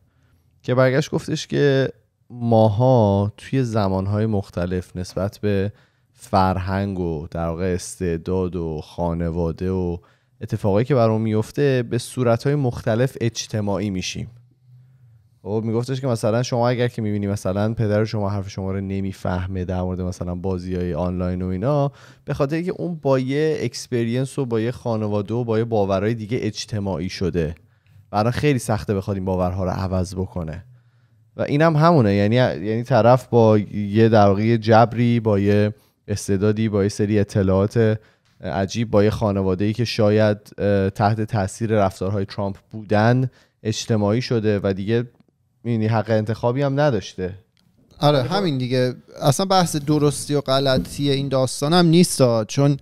که برگشت گفتش که ماها توی زمانهای مختلف نسبت به فرهنگ و در واقع استعداد و خانواده و اتفاقایی که برام میفته به صورتهای مختلف اجتماعی میشیم و خب، میگفتش که مثلا شما اگر که میبینی مثلا پدر شما حرف شما رو نمیفهمه در مورد مثلا بازی های آنلاین و اینا به خاطر که اون با یه اکسپریانس و با یه خانواده و با یه باورهای دیگه اجتماعی شده و خیلی سخته بخواد این باورها رو عوض بکنه و اینم هم همونه یعنی یعنی طرف با یه در جبری با یه استعدادی با یه سری اطلاعات عجیب با یه خانواده ای که شاید تحت تاثیر رفتارهای ترامپ بودن اجتماعی شده و دیگه یعنی حق انتخابی هم نداشته آره همین دیگه اصلا بحث درستی و غلطی این داستان هم نیست چون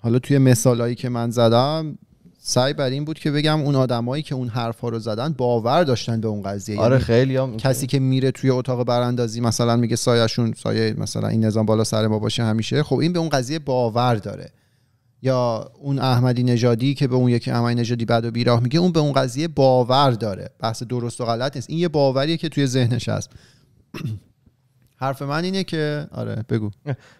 حالا توی مثالایی که من زدم سعی بر این بود که بگم اون آدمایی که اون حرفها رو زدن باور داشتن به اون قضیه آره یعنی خیلی کسی که میره توی اتاق براندازی مثلا میگه سایهشون سایه مثلا این نظام بالا سر ما باشه همیشه خب این به اون قضیه باور داره یا اون احمدی نژادی که به اون یکی احمدی نژادی بعد و بیراه میگه اون به اون قضیه باور داره بحث درست و غلط نیست این یه باوریه که توی ذهنش هست حرف من اینه که آره بگو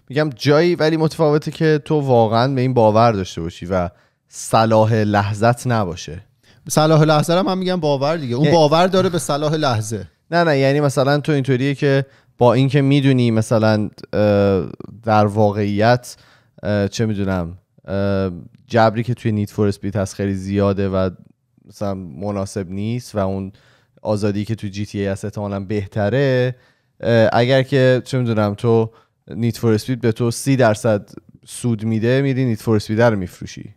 میگم جایی ولی متفاوته که تو واقعا به این باور داشته باشی و صلاح لحظت نباشه صلاح لحظه هم من میگم باور دیگه اون باور داره به صلاح لحظه نه نه یعنی مثلا تو اینطوریه که با اینکه میدونی مثلا در واقعیت چه میدونم جبری که توی نیت فور اسپید هست خیلی زیاده و مثلا مناسب نیست و اون آزادی که توی جی تی ای هست احتمالا بهتره اگر که چه میدونم تو نیت فور اسپید به تو سی درصد سود میده میری نیت فور اسپید رو میفروشی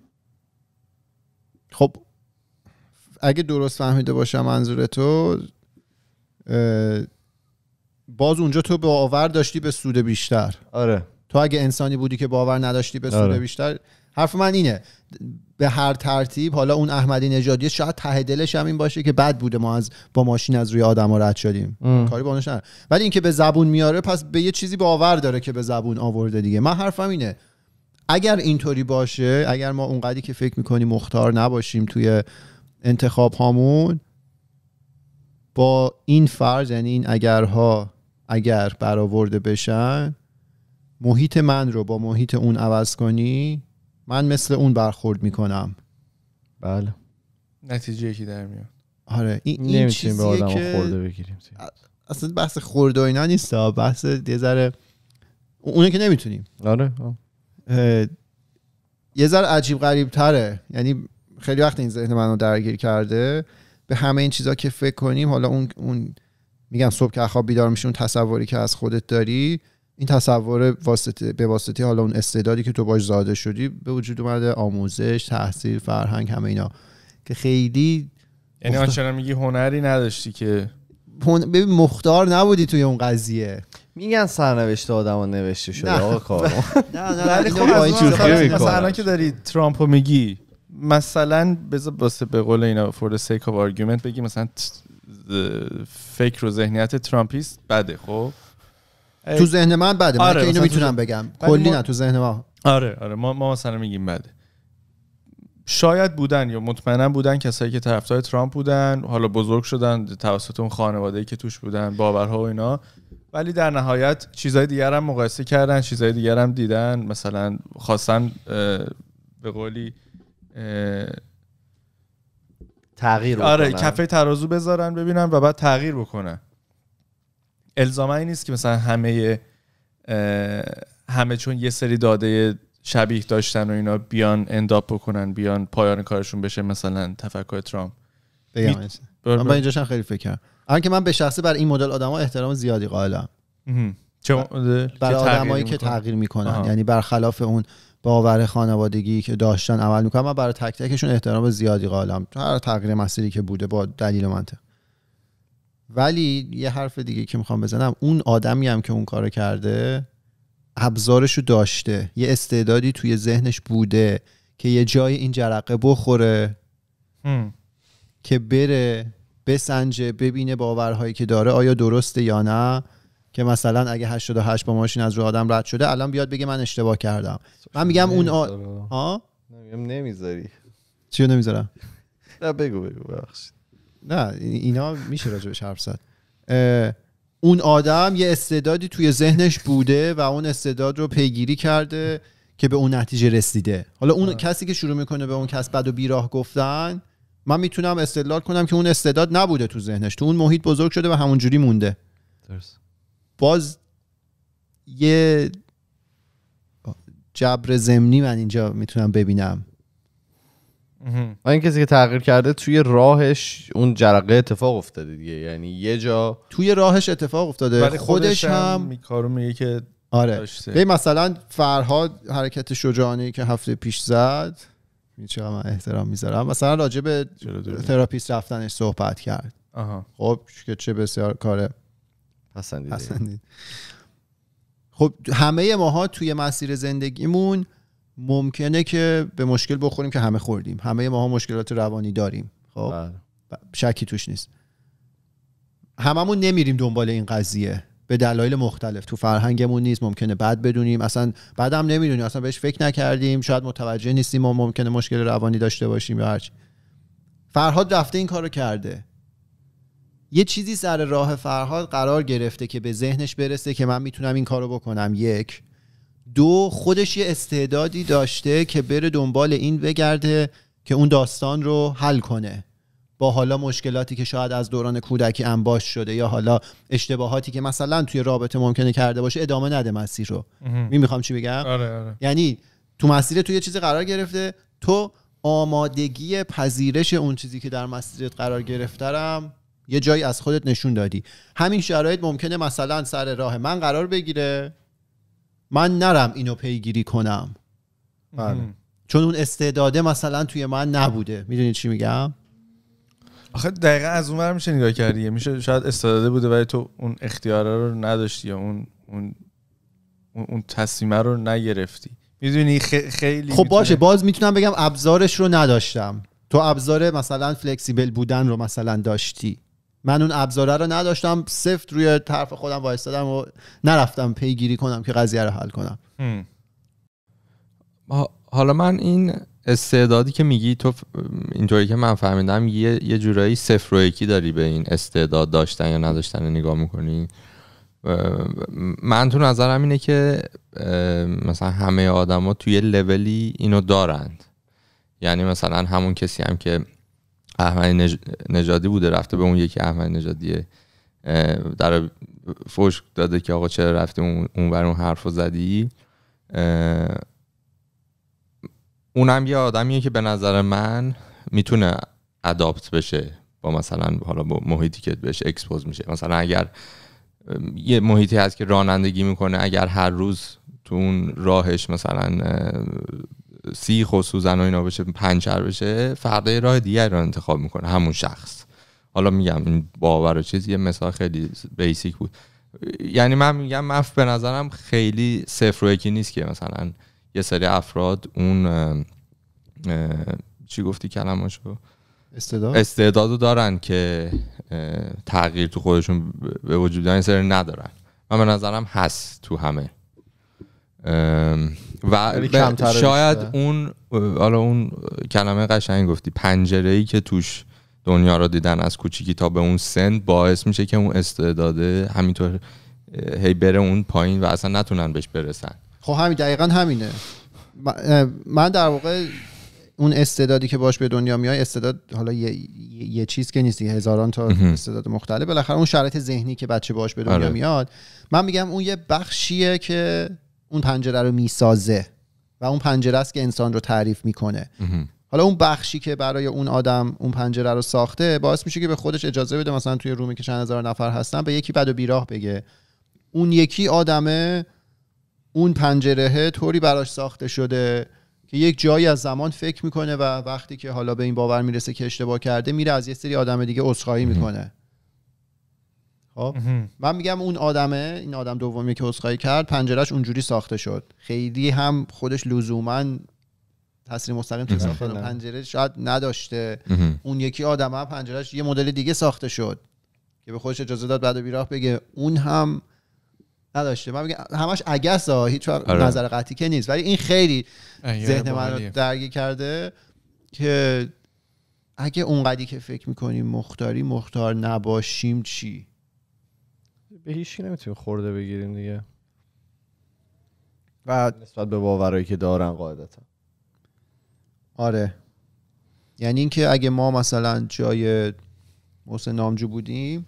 خب اگه درست فهمیده باشم منظور تو باز اونجا تو آور داشتی به سود بیشتر آره تو اگه انسانی بودی که باور نداشتی به سود آره. بیشتر حرف من اینه به هر ترتیب حالا اون احمدی نژادی شاید ته دلش هم این باشه که بد بوده ما از با ماشین از روی آدم رد شدیم ام. کاری بانش نداره ولی اینکه به زبون میاره پس به یه چیزی باور داره که به زبون آورده دیگه من حرفم اینه اگر اینطوری باشه اگر ما اونقدری که فکر میکنیم مختار نباشیم توی انتخاب هامون با این فرض یعنی این اگرها اگر برآورده بشن محیط من رو با محیط اون عوض کنی من مثل اون برخورد میکنم بله نتیجه یکی در میاد آره این این چیزیه به آدم خورده بگیریم اصلا بحث خورده و اینا نیست بحث یه ذره اونه که نمیتونیم آره یه ذره عجیب غریب تره یعنی خیلی وقت این ذهن منو درگیر کرده به همه این چیزا که فکر کنیم حالا اون, میگم صبح که اخواب بیدار میشه اون تصوری که از خودت داری این تصور واسطه به واسطه حالا اون استعدادی که تو باش زاده شدی به وجود اومده آموزش تحصیل فرهنگ همه اینا که خیلی یعنی چرا میگی هنری نداشتی که ببین مختار نبودی توی اون قضیه میگن سرنوشت آدم نوشته شده آقا کارو نه نه نه مثلا که داری ترامپ میگی مثلا بذار واسه به قول اینا the sake of argument بگی مثلا فکر و ذهنیت ترامپیست بده خب تو ذهن من بده من آره، که اینو میتونم بگم کلی نه تو ذهن ما آره آره ما, ما مثلا میگیم بده شاید بودن یا مطمئنا بودن کسایی که طرفدار ترامپ بودن حالا بزرگ شدن توسط اون ای که توش بودن باورها و اینا ولی در نهایت چیزهای دیگر هم مقایسه کردن چیزهای دیگر هم دیدن مثلا خواستن به قولی تغییر آره کفه ترازو بذارن ببینن و بعد تغییر بکنن الزاما این نیست که مثلا همه همه چون یه سری داده شبیه داشتن و اینا بیان انداب بکنن بیان پایان کارشون بشه مثلا تفکر ترامپ بگم من با خیلی فکر کردم که من به شخصه بر این مدل آدما احترام زیادی قائلم چه برای آدمایی که تغییر میکنن یعنی برخلاف اون باور خانوادگی که داشتن عمل میکنن من برای تک تکشون احترام زیادی قائلم هر تغییر مسیری که بوده با دلیل و منطق ولی یه حرف دیگه که میخوام بزنم اون آدمی هم که اون کارو کرده ابزارشو داشته یه استعدادی توی ذهنش بوده که یه جای این جرقه بخوره که بره بسنجه ببینه باورهایی که داره آیا درسته یا نه که مثلا اگه 88 با ماشین از رو آدم رد شده الان بیاد بگه من اشتباه کردم من میگم اون آ... ها نمیذاری چیو نمیذارم نه بگو بگو بخشید نه اینا میشه راجبش حرف زد اون آدم یه استعدادی توی ذهنش بوده و اون استعداد رو پیگیری کرده که به اون نتیجه رسیده حالا اون آره. کسی که شروع میکنه به اون کس بد و بیراه گفتن من میتونم استدلال کنم که اون استعداد نبوده تو ذهنش تو اون محیط بزرگ شده و همونجوری مونده درست. باز یه جبر زمینی من اینجا میتونم ببینم و این کسی که تغییر کرده توی راهش اون جرقه اتفاق افتاده دیگه یعنی یه جا توی راهش اتفاق افتاده خودش, خودش هم کارو میگه که آره مثلا فرهاد حرکت شجاعانه که هفته پیش زد چرا من احترام میذارم مثلا راجع به تراپیست رفتنش صحبت کرد خب که چه بسیار کار پسندید خب همه ماها توی مسیر زندگیمون ممکنه که به مشکل بخوریم که همه خوردیم همه ما ماها مشکلات روانی داریم خب بله. شکی توش نیست هممون نمیریم دنبال این قضیه به دلایل مختلف تو فرهنگمون نیست ممکنه بعد بدونیم اصلا بعد هم نمیدونیم اصلا بهش فکر نکردیم شاید متوجه نیستیم ما ممکنه مشکل روانی داشته باشیم یا هرچی فرهاد رفته این کارو کرده یه چیزی سر راه فرهاد قرار گرفته که به ذهنش برسه که من میتونم این کارو بکنم یک دو خودش یه استعدادی داشته که بره دنبال این بگرده که اون داستان رو حل کنه با حالا مشکلاتی که شاید از دوران کودکی انباش شده یا حالا اشتباهاتی که مثلا توی رابطه ممکنه کرده باشه ادامه نده مسیر رو می میخوام چی بگم آره آره. یعنی تو مسیر تو یه چیزی قرار گرفته تو آمادگی پذیرش اون چیزی که در مسیرت قرار گرفترم یه جایی از خودت نشون دادی همین شرایط ممکنه مثلا سر راه من قرار بگیره من نرم اینو پیگیری کنم بله. چون اون استعداده مثلا توی من نبوده میدونی چی میگم آخه دقیقا از اون میشه نگاه کردیه میشه شاید استعداده بوده ولی تو اون اختیاره رو نداشتی یا اون اون اون تصمیمه رو نگرفتی میدونی خیلی خب باشه باز میتونم بگم ابزارش رو نداشتم تو ابزار مثلا فلکسیبل بودن رو مثلا داشتی من اون ابزاره رو نداشتم سفت روی طرف خودم وایستادم و نرفتم پیگیری کنم که قضیه رو حل کنم حالا من این استعدادی که میگی تو اینطوری که من فهمیدم یه, یه جورایی صفر و یکی داری به این استعداد داشتن یا نداشتن نگاه میکنی من تو نظرم اینه که مثلا همه آدما توی لولی اینو دارند یعنی مثلا همون کسی هم که احمد نژادی بوده رفته به اون یکی احمد نژادی در فوش داده که آقا چرا رفته اون بر اون حرف زدی اونم یه آدمیه که به نظر من میتونه اداپت بشه با مثلا حالا با محیطی که بهش اکسپوز میشه مثلا اگر یه محیطی هست که رانندگی میکنه اگر هر روز تو اون راهش مثلا سی سوزن و اینا بشه پنچر بشه فردا راه دیگر رو انتخاب میکنه همون شخص حالا میگم این باور و چیز یه مثال خیلی بیسیک بود یعنی من میگم مف به نظرم خیلی صفر و یکی نیست که مثلا یه سری افراد اون چی گفتی کلماشو استعداد استعدادو دارن که تغییر تو خودشون به وجود دارن سری ندارن من به نظرم هست تو همه و شاید اون حالا اون کلمه قشنگ گفتی پنجره ای که توش دنیا رو دیدن از کوچیکی تا به اون سن باعث میشه که اون استعداده همینطور هی بره اون پایین و اصلا نتونن بهش برسن خب همین دقیقا همینه من در واقع اون استعدادی که باش به دنیا میای استعداد حالا یه, یه چیز که نیستی هزاران تا استعداد مختلف بالاخره اون شرایط ذهنی که بچه باش به دنیا آره. میاد من میگم اون یه بخشیه که اون پنجره رو میسازه و اون پنجره است که انسان رو تعریف میکنه حالا اون بخشی که برای اون آدم اون پنجره رو ساخته باعث میشه که به خودش اجازه بده مثلا توی رومی که چند هزار نفر هستن به یکی بد و بیراه بگه اون یکی آدمه اون پنجره طوری براش ساخته شده که یک جایی از زمان فکر میکنه و وقتی که حالا به این باور میرسه که اشتباه کرده میره از یه سری آدم دیگه عذرخواهی میکنه خب. من میگم اون آدمه این آدم دومی که اسخای کرد پنجرهش اونجوری ساخته شد خیلی هم خودش لزوما تاثیر مستقیم تو ساختن پنجره شاید نداشته اون یکی آدمه پنجرهش یه مدل دیگه ساخته شد که به خودش اجازه داد بعد بیراه بگه اون هم نداشته من میگم همش عگس ها هیچ آره. نظر قطعی که نیست ولی این خیلی ذهن من رو درگیر کرده که اگه اونقدی که فکر میکنیم مختاری مختار نباشیم چی به هیچی نمیتونیم خورده بگیریم دیگه و نسبت به باورایی که دارن قاعدتا آره یعنی اینکه اگه ما مثلا جای محسن نامجو بودیم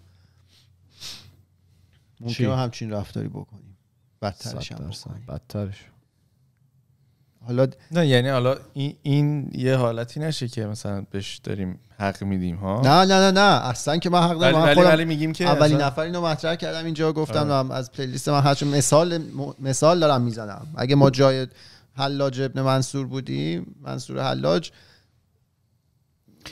ممکنه همچین رفتاری بکنیم بدترش هم بدترش حالا نه یعنی حالا این, این یه حالتی نشه که مثلا بهش داریم حق میدیم ها نه نه نه نه اصلا که من حق دارم ولی, ولی, میگیم که اولین نفر اینو مطرح کردم اینجا گفتم و آره. از پلیلیست من هرچون مثال مثال دارم میزنم اگه ما جای حلاج ابن منصور بودیم منصور حلاج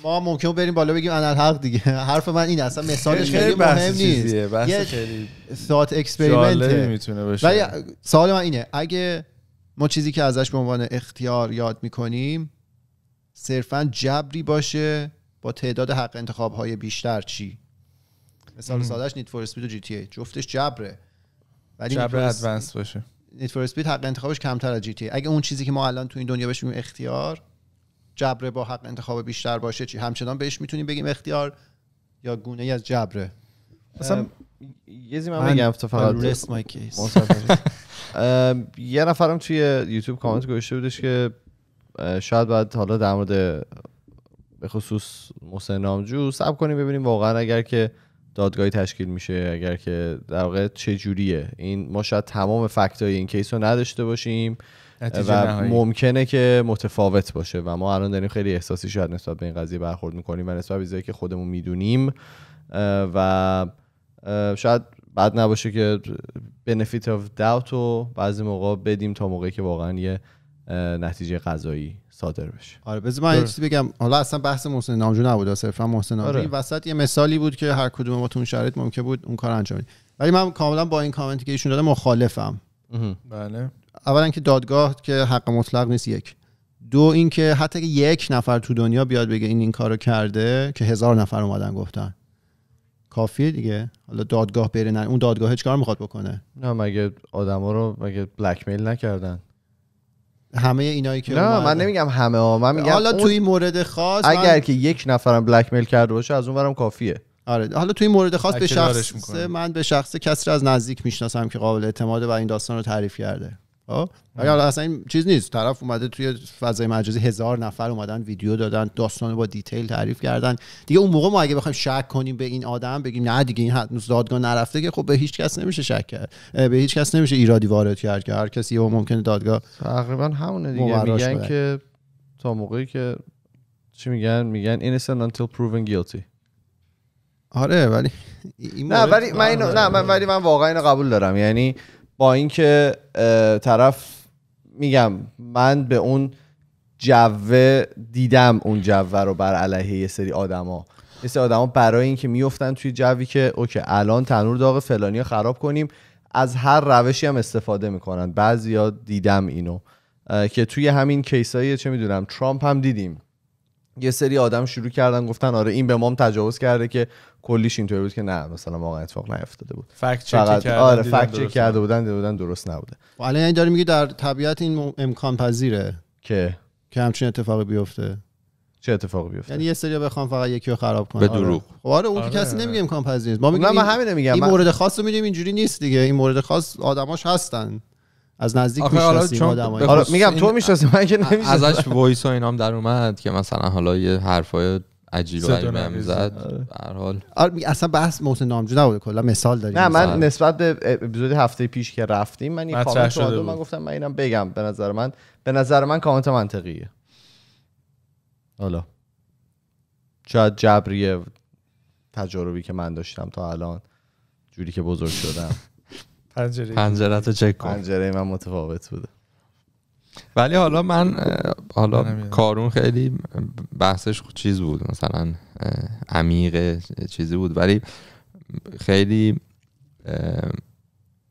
ما ممکن بریم بالا بگیم انا حق دیگه حرف من این اصلا مثالش خیلی مهم نیست بحث خیلی سات اکسپریمنت میتونه باشه ولی سوال من اینه اگه ما چیزی که ازش به عنوان اختیار یاد میکنیم صرفا جبری باشه با تعداد حق انتخاب های بیشتر چی مثال سادهش نیت فور اسپید و جی تی ای جفتش جبره ولی جبر ادوانس باشه نیت فور اسپید حق انتخابش کمتر از جی تی ای. اگه اون چیزی که ما الان تو این دنیا بهش میگیم اختیار جبره با حق انتخاب بیشتر باشه چی همچنان بهش میتونیم بگیم اختیار یا گونه ای از جبره مثلا یه زی من بگم تو فقط یه نفرم توی یوتیوب کامنت گذاشته بودش که شاید بعد حالا در مورد به خصوص محسن نامجو سب کنیم ببینیم واقعا اگر که دادگاهی تشکیل میشه اگر که در واقع چه جوریه این ما شاید تمام های این کیس رو نداشته باشیم و نهایی. ممکنه که متفاوت باشه و ما الان داریم خیلی احساسی شاید نسبت به این قضیه برخورد میکنیم و نسبت به که خودمون میدونیم و شاید بعد نباشه که بنفیت of داوت رو بعضی موقع بدیم تا موقعی که واقعا یه نتیجه قضایی صادر بشه آره بذار من آره. چیزی بگم حالا اصلا بحث محسن نامجو نبود صرفا محسن نامجو آره. وسط یه مثالی بود که هر کدوم ما تو اون شرایط ممکن بود اون کار انجام بدیم ولی من کاملا با این کامنتی که ایشون داده مخالفم بله اولا که دادگاه که حق مطلق نیست یک دو اینکه حتی که یک نفر تو دنیا بیاد بگه این این کارو کرده که هزار نفر اومدن گفتن کافیه دیگه حالا دادگاه بره اون دادگاه کار میخواد بکنه نه مگه آدما رو مگه بلک میل نکردن همه اینایی که نه من نمیگم همه ها من میگم حالا توی مورد خاص اگر که یک نفرم بلک میل کرده باشه از اونورم کافیه آره حالا توی مورد خاص به شخص من به شخص کسی از نزدیک میشناسم که قابل اعتماد و این داستان رو تعریف کرده خب؟ اگر اصلا این چیز نیست طرف اومده توی فضای مجازی هزار نفر اومدن ویدیو دادن داستان با دیتیل تعریف کردن دیگه اون موقع ما اگه بخوایم شک کنیم به این آدم بگیم نه دیگه این هنوز دادگاه نرفته که خب به هیچ کس نمیشه شک کرد به هیچ کس نمیشه ایرادی وارد کرد که هر کسی یه ممکنه دادگاه تقریبا همونه دیگه میگن که تا موقعی که چی میگن میگن innocent until proven guilty آره ولی نه ولی من آره. نه ولی من واقعا اینو قبول دارم یعنی با اینکه طرف میگم من به اون جوه دیدم اون جوه رو بر علیه یه سری آدما یه سری آدما برای اینکه میفتن توی جوی که اوکی الان تنور داغ فلانی رو خراب کنیم از هر روشی هم استفاده میکنن بعضیا دیدم اینو که توی همین کیسایی چه میدونم ترامپ هم دیدیم یه سری آدم شروع کردن گفتن آره این به مام تجاوز کرده که کلیش اینطوری بود که نه مثلا واقعا اتفاق نیفتاده بود فکت فقط آره فکت چک کرده بودن دیده بودن درست نبوده حالا یعنی داری میگی در طبیعت این امکان پذیره که که همچین اتفاقی بیفته چه اتفاقی بیفته یعنی یه سری بخوام فقط یکی رو خراب کنم به آره. دروغ خب آره اون آره. کسی نمیگه امکان پذیر ما میگیم من همین نمیگم این مورد خاص رو اینجوری نیست دیگه این مورد خاص آدماش هستن از نزدیک میشناسیم آدمایی میگم تو میشناسی من که نمیشناسم ازش وایس و اینام در اومد که مثلا حالا یه حرفای عجیب و هر حال آره، اصلا بحث محسن نامجو نبوده کلا مثال داریم نه من بله. نسبت به اپیزود هفته پیش که رفتیم من یه کامنت رو من گفتم من اینم بگم به نظر من به نظر من کامنت منطقیه حالا شاید جبریه تجاربی که من داشتم تا الان جوری که بزرگ شدم پنجره پنجره تو چک کن من متفاوت بوده ولی حالا من حالا کارون خیلی بحثش چیز بود مثلا عمیق چیزی بود ولی خیلی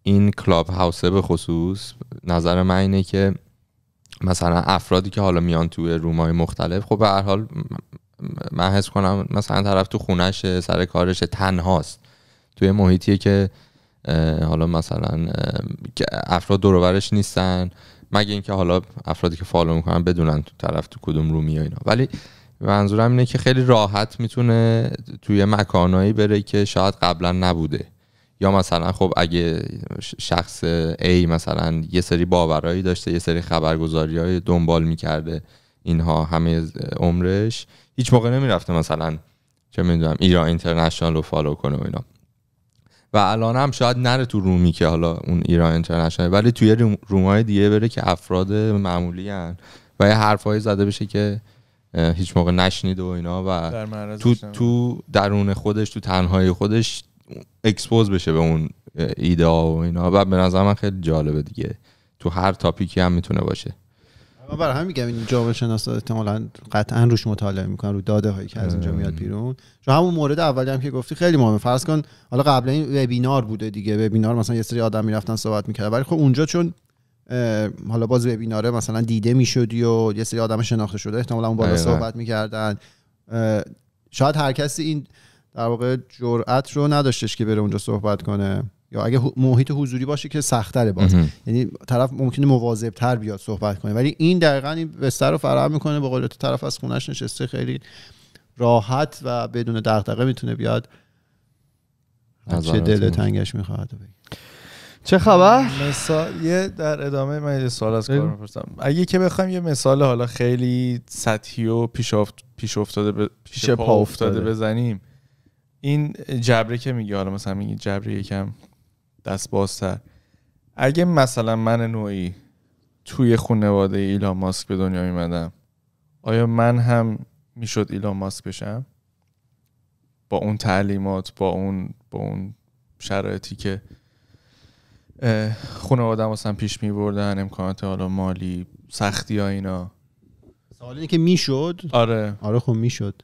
این کلاب هاوسه به خصوص نظر من اینه که مثلا افرادی که حالا میان توی رومای مختلف خب به هر حال من حس کنم مثلا طرف تو خونش سر کارش تنهاست توی محیطیه که حالا مثلا افراد دروبرش نیستن مگه اینکه حالا افرادی که فالو میکنن بدونن تو طرف تو کدوم رومی و اینا ولی منظورم اینه که خیلی راحت میتونه توی مکانهایی بره که شاید قبلا نبوده یا مثلا خب اگه شخص A مثلا یه سری باورایی داشته یه سری خبرگزاری های دنبال میکرده اینها همه عمرش هیچ موقع نمیرفته مثلا چه میدونم ایران اینترنشنال رو فالو کنه و اینا و الان هم شاید نره تو رومی که حالا اون ایران اینترنشنال ولی توی روم رومای دیگه بره که افراد معمولی هن و یه حرفهایی زده بشه که هیچ موقع نشنید و اینا و تو تو درون خودش تو تنهایی خودش اکسپوز بشه به اون ایده و اینا و به نظر من خیلی جالبه دیگه تو هر تاپیکی هم میتونه باشه من برای همین میگم این جامعه شناسا احتمالاً قطعا روش مطالعه میکنن رو داده هایی که از اینجا میاد بیرون چون همون مورد اولی هم که گفتی خیلی مهمه فرض کن حالا قبل این وبینار بوده دیگه وبینار مثلا یه سری آدم میرفتن صحبت میکردن ولی خب اونجا چون حالا باز وبیناره مثلا دیده میشدی و یه سری آدم شناخته شده احتمالا اون بالا صحبت میکردن شاید هر کسی این در واقع جرأت رو نداشتش که بره اونجا صحبت کنه یا اگه محیط حضوری باشه که سختره باز یعنی طرف ممکنه مواظب تر بیاد صحبت کنه ولی این دقیقا این بستر رو فراهم میکنه به قول طرف از خونش نشسته خیلی راحت و بدون دغدغه میتونه بیاد چه دل تنگش میخواد چه خبر؟ مثال یه در ادامه من یه سوال از کار میپرسم اگه که بخوایم یه مثال حالا خیلی سطحی و پیش, افت... پیش افتاده ب... پیش, پا, افتاده, بزنیم این جبره که میگه حالا مثلا میگه جبره یکم دست بازتر اگه مثلا من نوعی توی خونواده ایلان ماسک به دنیا میمدم آیا من هم میشد ایلان ماسک بشم با اون تعلیمات با اون با اون شرایطی که خانواده هم پیش می بردن امکانات حالا مالی سختی ها اینا سوال اینه که میشد آره آره خب میشد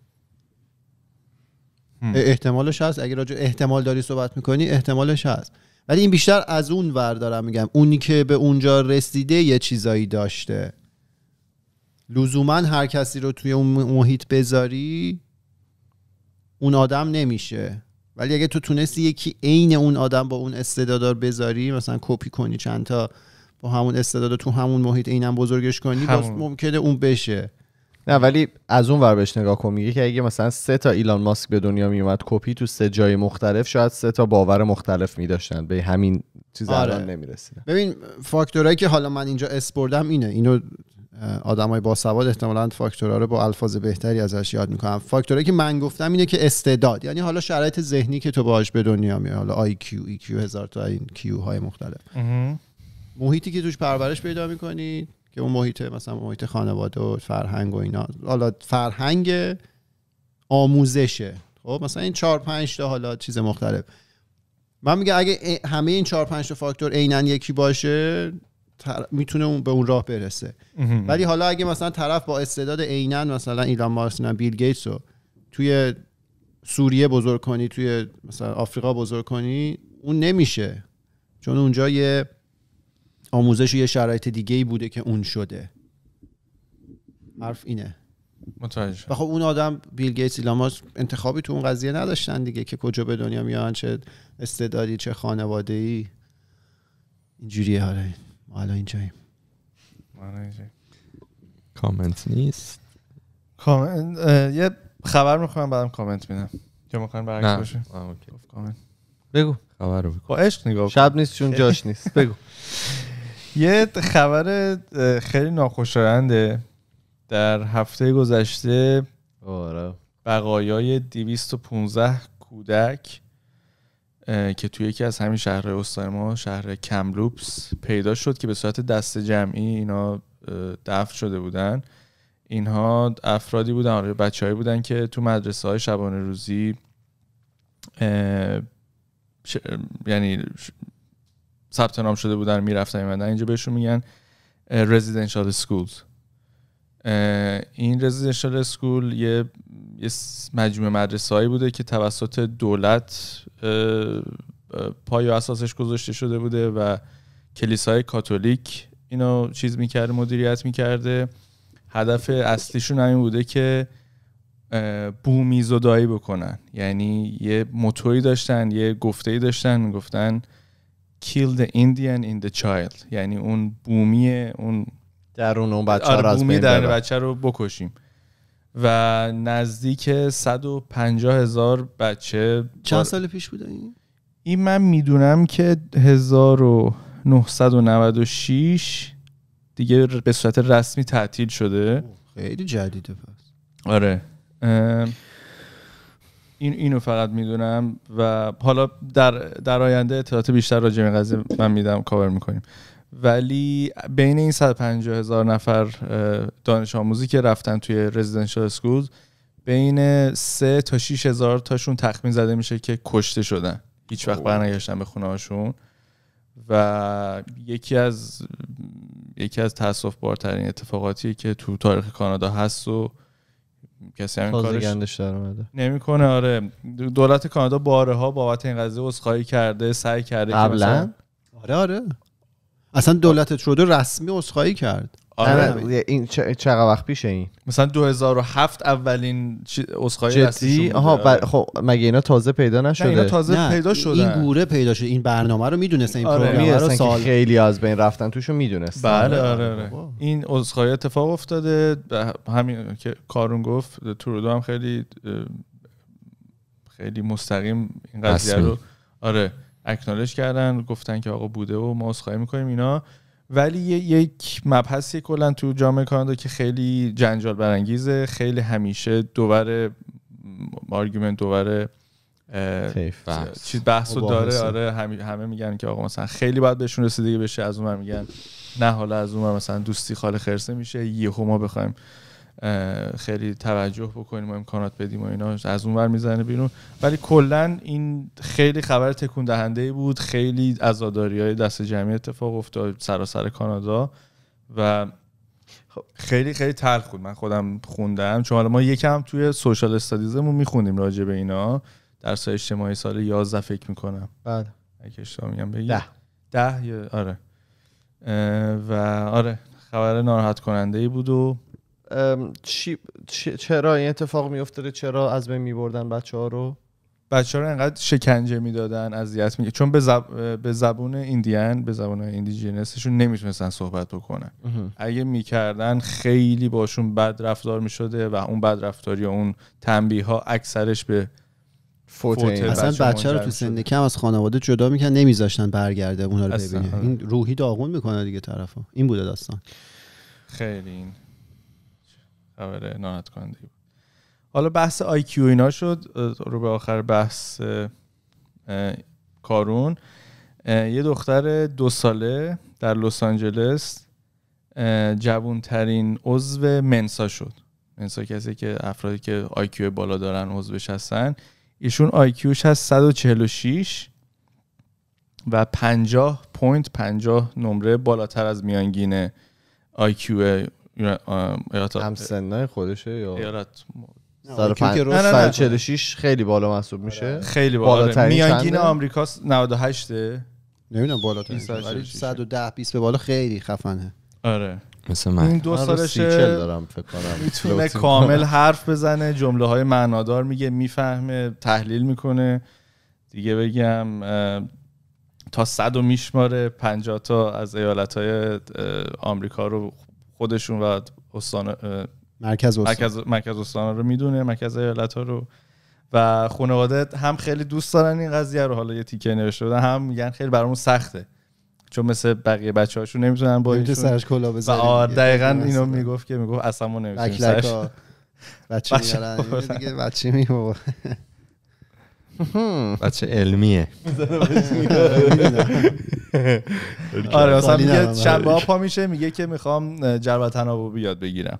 احتمالش هست اگر راجع احتمال داری صحبت میکنی احتمالش هست ولی این بیشتر از اون ور دارم میگم اونی که به اونجا رسیده یه چیزایی داشته لزوما هر کسی رو توی اون محیط بذاری اون آدم نمیشه ولی اگه تو تونستی یکی عین اون آدم با اون استعدادار بذاری مثلا کپی کنی چندتا با همون استعداد تو همون محیط عینم بزرگش کنی باز ممکنه اون بشه نه ولی از اون ور بهش نگاه کن میگه که اگه مثلا سه تا ایلان ماسک به دنیا میومد کپی تو سه جای مختلف شاید سه تا باور مختلف میداشتن به همین چیز آره. الان نمیرسیدن ببین فاکتورهایی که حالا من اینجا اسپردم اینه اینو آدمای باسواد احتمالاً فاکتورها رو با الفاظ بهتری ازش یاد میکنم فاکتورهایی که من گفتم اینه که استعداد یعنی حالا شرایط ذهنی که تو باهاش به دنیا میای حالا آی کیو ای کیو هزار تا این کیو های مختلف محیطی که توش پرورش پیدا میکنی که اون محیط مثلا محیط خانواده و فرهنگ و اینا حالا فرهنگ آموزشه خب مثلا این چهار پنج تا حالا چیز مختلف من میگه اگه همه این چهار پنج تا فاکتور عینا یکی باشه میتونه اون به اون راه برسه ولی حالا اگه مثلا طرف با استعداد عینا مثلا ایلان مارسن بیل گیتس رو توی سوریه بزرگ کنی توی مثلا آفریقا بزرگ کنی اون نمیشه چون اونجا یه آموزش یه شرایط دیگه ای بوده که اون شده حرف اینه متوجه و خب اون آدم بیل گیتس ایلاماس انتخابی تو اون قضیه نداشتن دیگه که کجا به دنیا میان چه استعدادی چه خانواده ای اینجوریه حالا آره. ما اینجاییم کامنت نیست یه خبر میخوام بعدم کامنت میدم یا میخوام برعکس باشه خب، بگو خبر رو با شب نیست چون جاش نیست بگو یه خبر خیلی ناخوشاینده در هفته گذشته آره. بقایای 215 کودک که توی یکی از همین شهر استان ما شهر کملوپس پیدا شد که به صورت دست جمعی اینا دفن شده بودن اینها افرادی بودن آره بچههایی بودن که تو مدرسه های شبانه روزی یعنی ثبت نام شده بودن میرفتن اینجا بهشون میگن residential سکولز این residential سکول یه مجموعه مدرسه بوده که توسط دولت پای و اساسش گذاشته شده بوده و کلیسای کاتولیک اینو چیز میکرده مدیریت میکرده هدف اصلیشون همین بوده که بومی زدایی بکنن یعنی یه موتوری داشتن یه گفته داشتن میگفتن kill the Indian in the child یعنی اون بومی اون درون اون بچه آره، بومی بچه رو بکشیم و نزدیک 150 هزار بچه چند سال پیش بوده این؟ این من میدونم که 1996 دیگه به صورت رسمی تعطیل شده خیلی جدیده پس آره این اینو فقط میدونم و حالا در در آینده اطلاعات بیشتر راجع به قضیه من میدم کاور میکنیم ولی بین این 150 هزار نفر دانش آموزی که رفتن توی رزیدنشال اسکولز بین 3 تا 6 هزار تاشون تخمین زده میشه که کشته شدن هیچ وقت برنگشتن به خونه هاشون و یکی از یکی از تاسف بارترین اتفاقاتی که تو تاریخ کانادا هست و کسی گندش کارش در نمیکنه آره دولت کانادا بارها بابت این قضیه عذرخواهی کرده سعی کرده قبلا آره آره اصلا دولت ترودو رسمی عذرخواهی کرد آره. این چقدر وقت پیشه این مثلا 2007 اولین اسخای جدی آها آره. خب مگه اینا تازه پیدا نشده نه تازه پیدا شده این گوره پیدا شده این برنامه رو میدونستن این آره. برنامه رو سال خیلی از بین رفتن توشو میدونستن بله آره, آره. آره. این اسخای اتفاق افتاده همین که کارون گفت ترودو هم خیلی خیلی مستقیم این قضیه رو آره اکنالش کردن گفتن که آقا بوده و ما اسخای میکنیم اینا ولی یک مبحثی کلا تو جامعه کانادا که خیلی جنجال برانگیزه خیلی همیشه دوباره آرگومنت دوباره چیز بحث رو داره آره همه میگن که آقا مثلا خیلی باید بهشون رسیدگی بشه از اون میگن نه حالا از اون مثلا دوستی خال خرسه میشه یهو ما بخوایم خیلی توجه بکنیم و امکانات بدیم و اینا از اون ور میزنه بیرون ولی کلا این خیلی خبر تکون دهنده ای بود خیلی عزاداری های دست جمعی اتفاق افتاد سراسر کانادا و خب، خیلی خیلی تلخ بود من خودم خوندم چون حالا ما یکم توی سوشال استادیزمون میخونیم راجع به اینا سای اجتماعی سال 11 فکر میکنم بله اگه اشتباه میگم بگی ده ده آره و آره خبر ناراحت کننده ای بود و چی، چرا این اتفاق افتاده چرا از بین بردن بچه ها رو بچه ها رو انقدر شکنجه میدادن اذیت می چون به, زب... به زبون ایندیان به زبون ایندیجینسشون نمیتونستن صحبت بکنن اگه میکردن خیلی باشون بد رفتار میشده و اون بد رفتاری و اون تنبیه ها اکثرش به فوت اصلا بچه, رو تو سن کم از خانواده جدا میکنن نمیذاشتن برگرده اونا رو ببینه این روحی داغون میکنه دیگه طرفا این بوده داستان خیلی خبر ناراحت کننده حالا بحث آی کیو اینا شد رو به آخر بحث کارون یه دختر دو ساله در لس آنجلس جوونترین عضو منسا شد منسا کسی که افرادی که آیکیو بالا دارن عضوش هستن ایشون آیکیوش هست 146 و 50 پوینت 50 نمره بالاتر از میانگین کیو ایالت هم سنای خودشه یا ایالت 146 خیلی بالا محسوب میشه آره، خیلی بالا آره، میانگین آمریکا 98 نمیدونم بالا 110 20 به بالا خیلی خفنه آره مثل من این دو سالشه دارم فکر کنم میتونه کامل حرف بزنه جمله های معنادار میگه میفهمه تحلیل میکنه دیگه بگم تا صد و میشماره پنجاه تا از ایالت های آمریکا رو خودشون و استان مرکز استان مرکز, استان رو میدونه مرکز ایالت ها رو و خانواده هم خیلی دوست دارن این قضیه رو حالا یه تیکه نوشته بودن هم میگن خیلی برامون سخته چون مثل بقیه بچه هاشون نمیتونن با سرش کلا بزنن دقیقا اینو میگفت که میگفت اصلا ما نمیتونیم سرش بچه بچه می بچه علمیه آره مثلا میگه شنبه ها پا میشه میگه که میخوام جربت تناوبی یاد بگیرم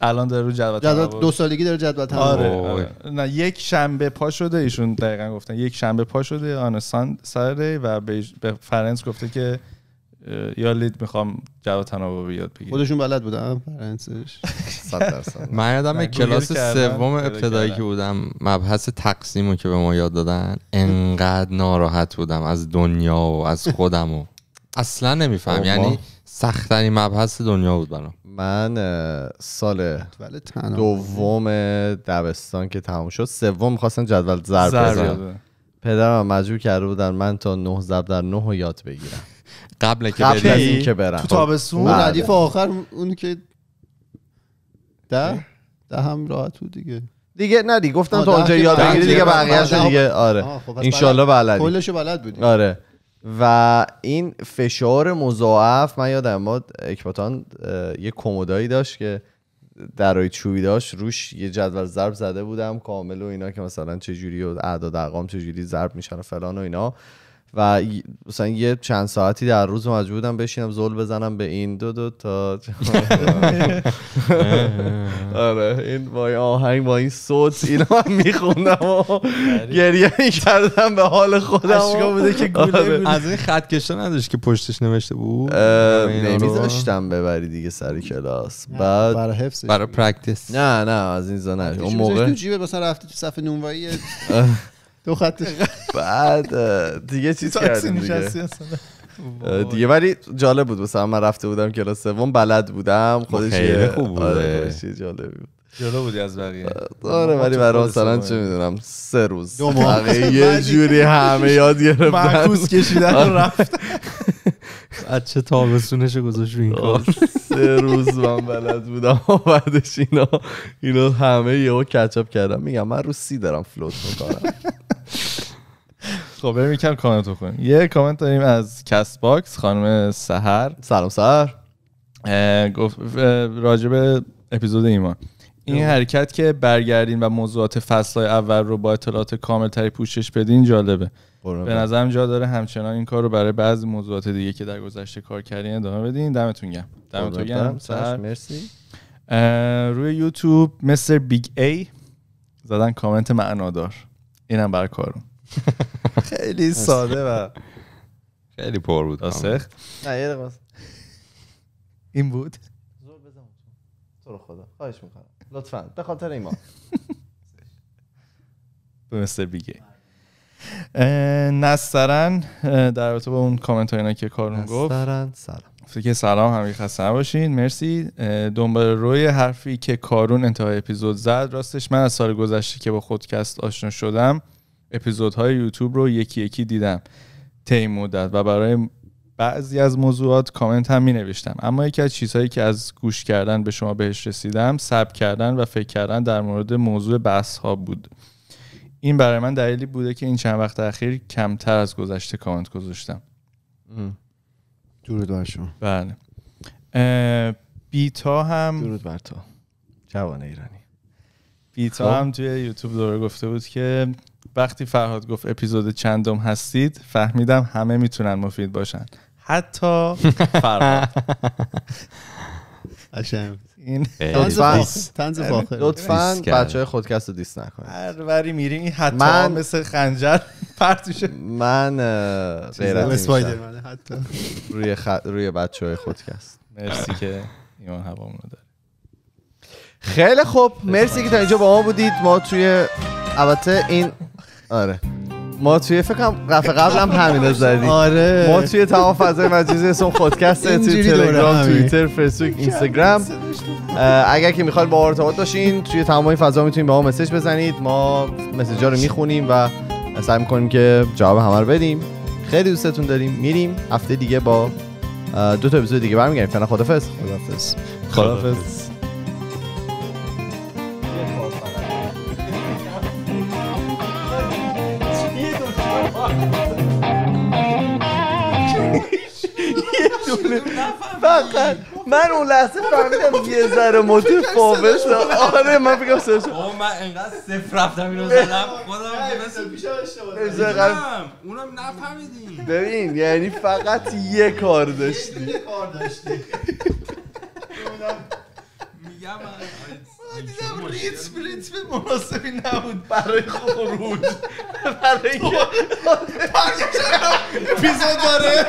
الان داره رو جدول جدول دو سالگی داره جدول آره،, آره, نه یک شنبه پا شده ایشون دقیقا گفتن یک شنبه پا شده آن سرده و به فرنس گفته که یا لید میخوام جواب تناوب یاد بگیرم خودشون بلد بودم فرانسش من یادم کلاس سوم ابتدایی که بودم مبحث تقسیم رو که به ما یاد دادن انقدر ناراحت بودم از دنیا و از خودم و اصلا نمیفهم یعنی سختنی مبحث دنیا بود برام من سال دوم دبستان که تمام شد سوم میخواستم جدول ضرب پدرم مجبور کرده بودن من تا نه ضرب در 9 یاد بگیرم قبل که قبل از این که برم تو خب، تابستون ردیف بله. آخر اون که ده ده هم راحت بود دیگه دیگه نه دیگه گفتم تو اونجا یاد بگیری دیگه بقیه‌اش دیگه خب، آره ان خب، بلد کلشو بلد بودی آره و این فشار مضاعف من یادم ما اکباتان یه کمدایی داشت که درای چوبی داشت روش یه جدول ضرب زده بودم کامل و اینا که مثلا چجوری و اعداد ارقام چجوری ضرب میشن و فلان و اینا و مثلا یه چند ساعتی در روز مجبور بودم بشینم زل بزنم به این دو دو تا آره این با این آهنگ با این صوت اینو من میخوندم و گریه میکردم به حال خودم اشکا بوده که گوله آره. از این خط کشتن نداشت که پشتش نوشته بود نمیذاشتم ببری دیگه سر کلاس بعد برای حفظ برای پرکتیس نه نه از این زنه اون موقع تو جیبه مثلا رفتی تو صفحه نونوایی دو خطش بعد دیگه چیز کردیم دیگه دیگه ولی جالب بود مثلا من رفته بودم کلاس سوم بلد بودم خودش خیلی خوب آره، بود جالبی بود جلو بودی از بقیه آره ولی برای مثلا چه میدونم سه روز دو یه جوری همه یاد گرفتن معکوس کشیدن رفت بچه تابستونش گذاشت این کار سه روز من بلد بودم بعدش اینا اینا همه یهو کچاپ کردم میگم من رو سی دارم فلوت میکنم خب بریم یکم کامنت کنیم یه کامنت داریم از کست باکس خانم سهر سلام سهر گفت راجب اپیزود ایمان این حرکت که برگردین و موضوعات فصل اول رو با اطلاعات کاملتری پوشش بدین جالبه به نظرم جا داره همچنان این کار رو برای بعضی موضوعات دیگه که در گذشته کار کردین ادامه بدین دمتون گم دمتون گم مرسی روی یوتیوب مستر بیگ ای زدن کامنت معنادار اینم بر کارون خیلی ساده و خیلی پر بود آسخ نه این بود بزن تو رو خدا خواهش میکنم لطفا به خاطر ایمان به مستر بیگه بله. نسترن در رابطه با اون کامنت های که کارون گفت نسترن سلام که سلام همگی خسته باشین مرسی دنبال روی حرفی که کارون انتهای اپیزود زد راستش من از سال گذشته که با خودکست آشنا شدم اپیزودهای یوتیوب رو یکی یکی دیدم طی مدت و برای بعضی از موضوعات کامنت هم می نوشتم اما یکی از چیزهایی که از گوش کردن به شما بهش رسیدم سب کردن و فکر کردن در مورد موضوع بحث ها بود این برای من دلیلی بوده که این چند وقت اخیر کمتر از گذشته کامنت گذاشتم درود بر شما بله بیتا هم درود بر تو جوان ایرانی بیتا خب؟ هم توی یوتیوب دوره گفته بود که وقتی فرهاد گفت اپیزود چندم هستید فهمیدم همه میتونن مفید باشن حتی فرهاد این تنز باخر. یعنی لطفا بچه های خودکست رو دیست نکنید هر وری میریم این حتی من مثل خنجر پرتوشه من غیرت حتی روی خ... روی بچه های خودکست مرسی که ایمان هوا رو داره خیلی خوب مرسی که تا اینجا با ما بودید ما توی البته این آره ما توی فکرم قفل قبلم همینو زدیم آره ما توی تمام فضای مجازی اسم خودکست توی تلگرام توییتر فیسبوک اینستاگرام اگر که میخواید با ارتباط باشین توی تمام این فضا میتونید به ما مسج بزنید ما ها رو میخونیم و سعی میکنیم که جواب همه رو بدیم خیلی دوستتون داریم میریم هفته دیگه با دو تا اپیزود دیگه برمیگردیم فعلا خدافظ خدافظ فقط من اون لحظه فهمیدم یه ذره متفاوت فاوش آره من فکرم سر شد من انقدر صفر رفتم اینو زدم خودم مثل اونم نفهمیدیم ببین یعنی فقط یه کار داشتی یه کار داشتی میگم دیدم ریتم به مناسبی نبود برای خروج برای اینکه اپیزود داره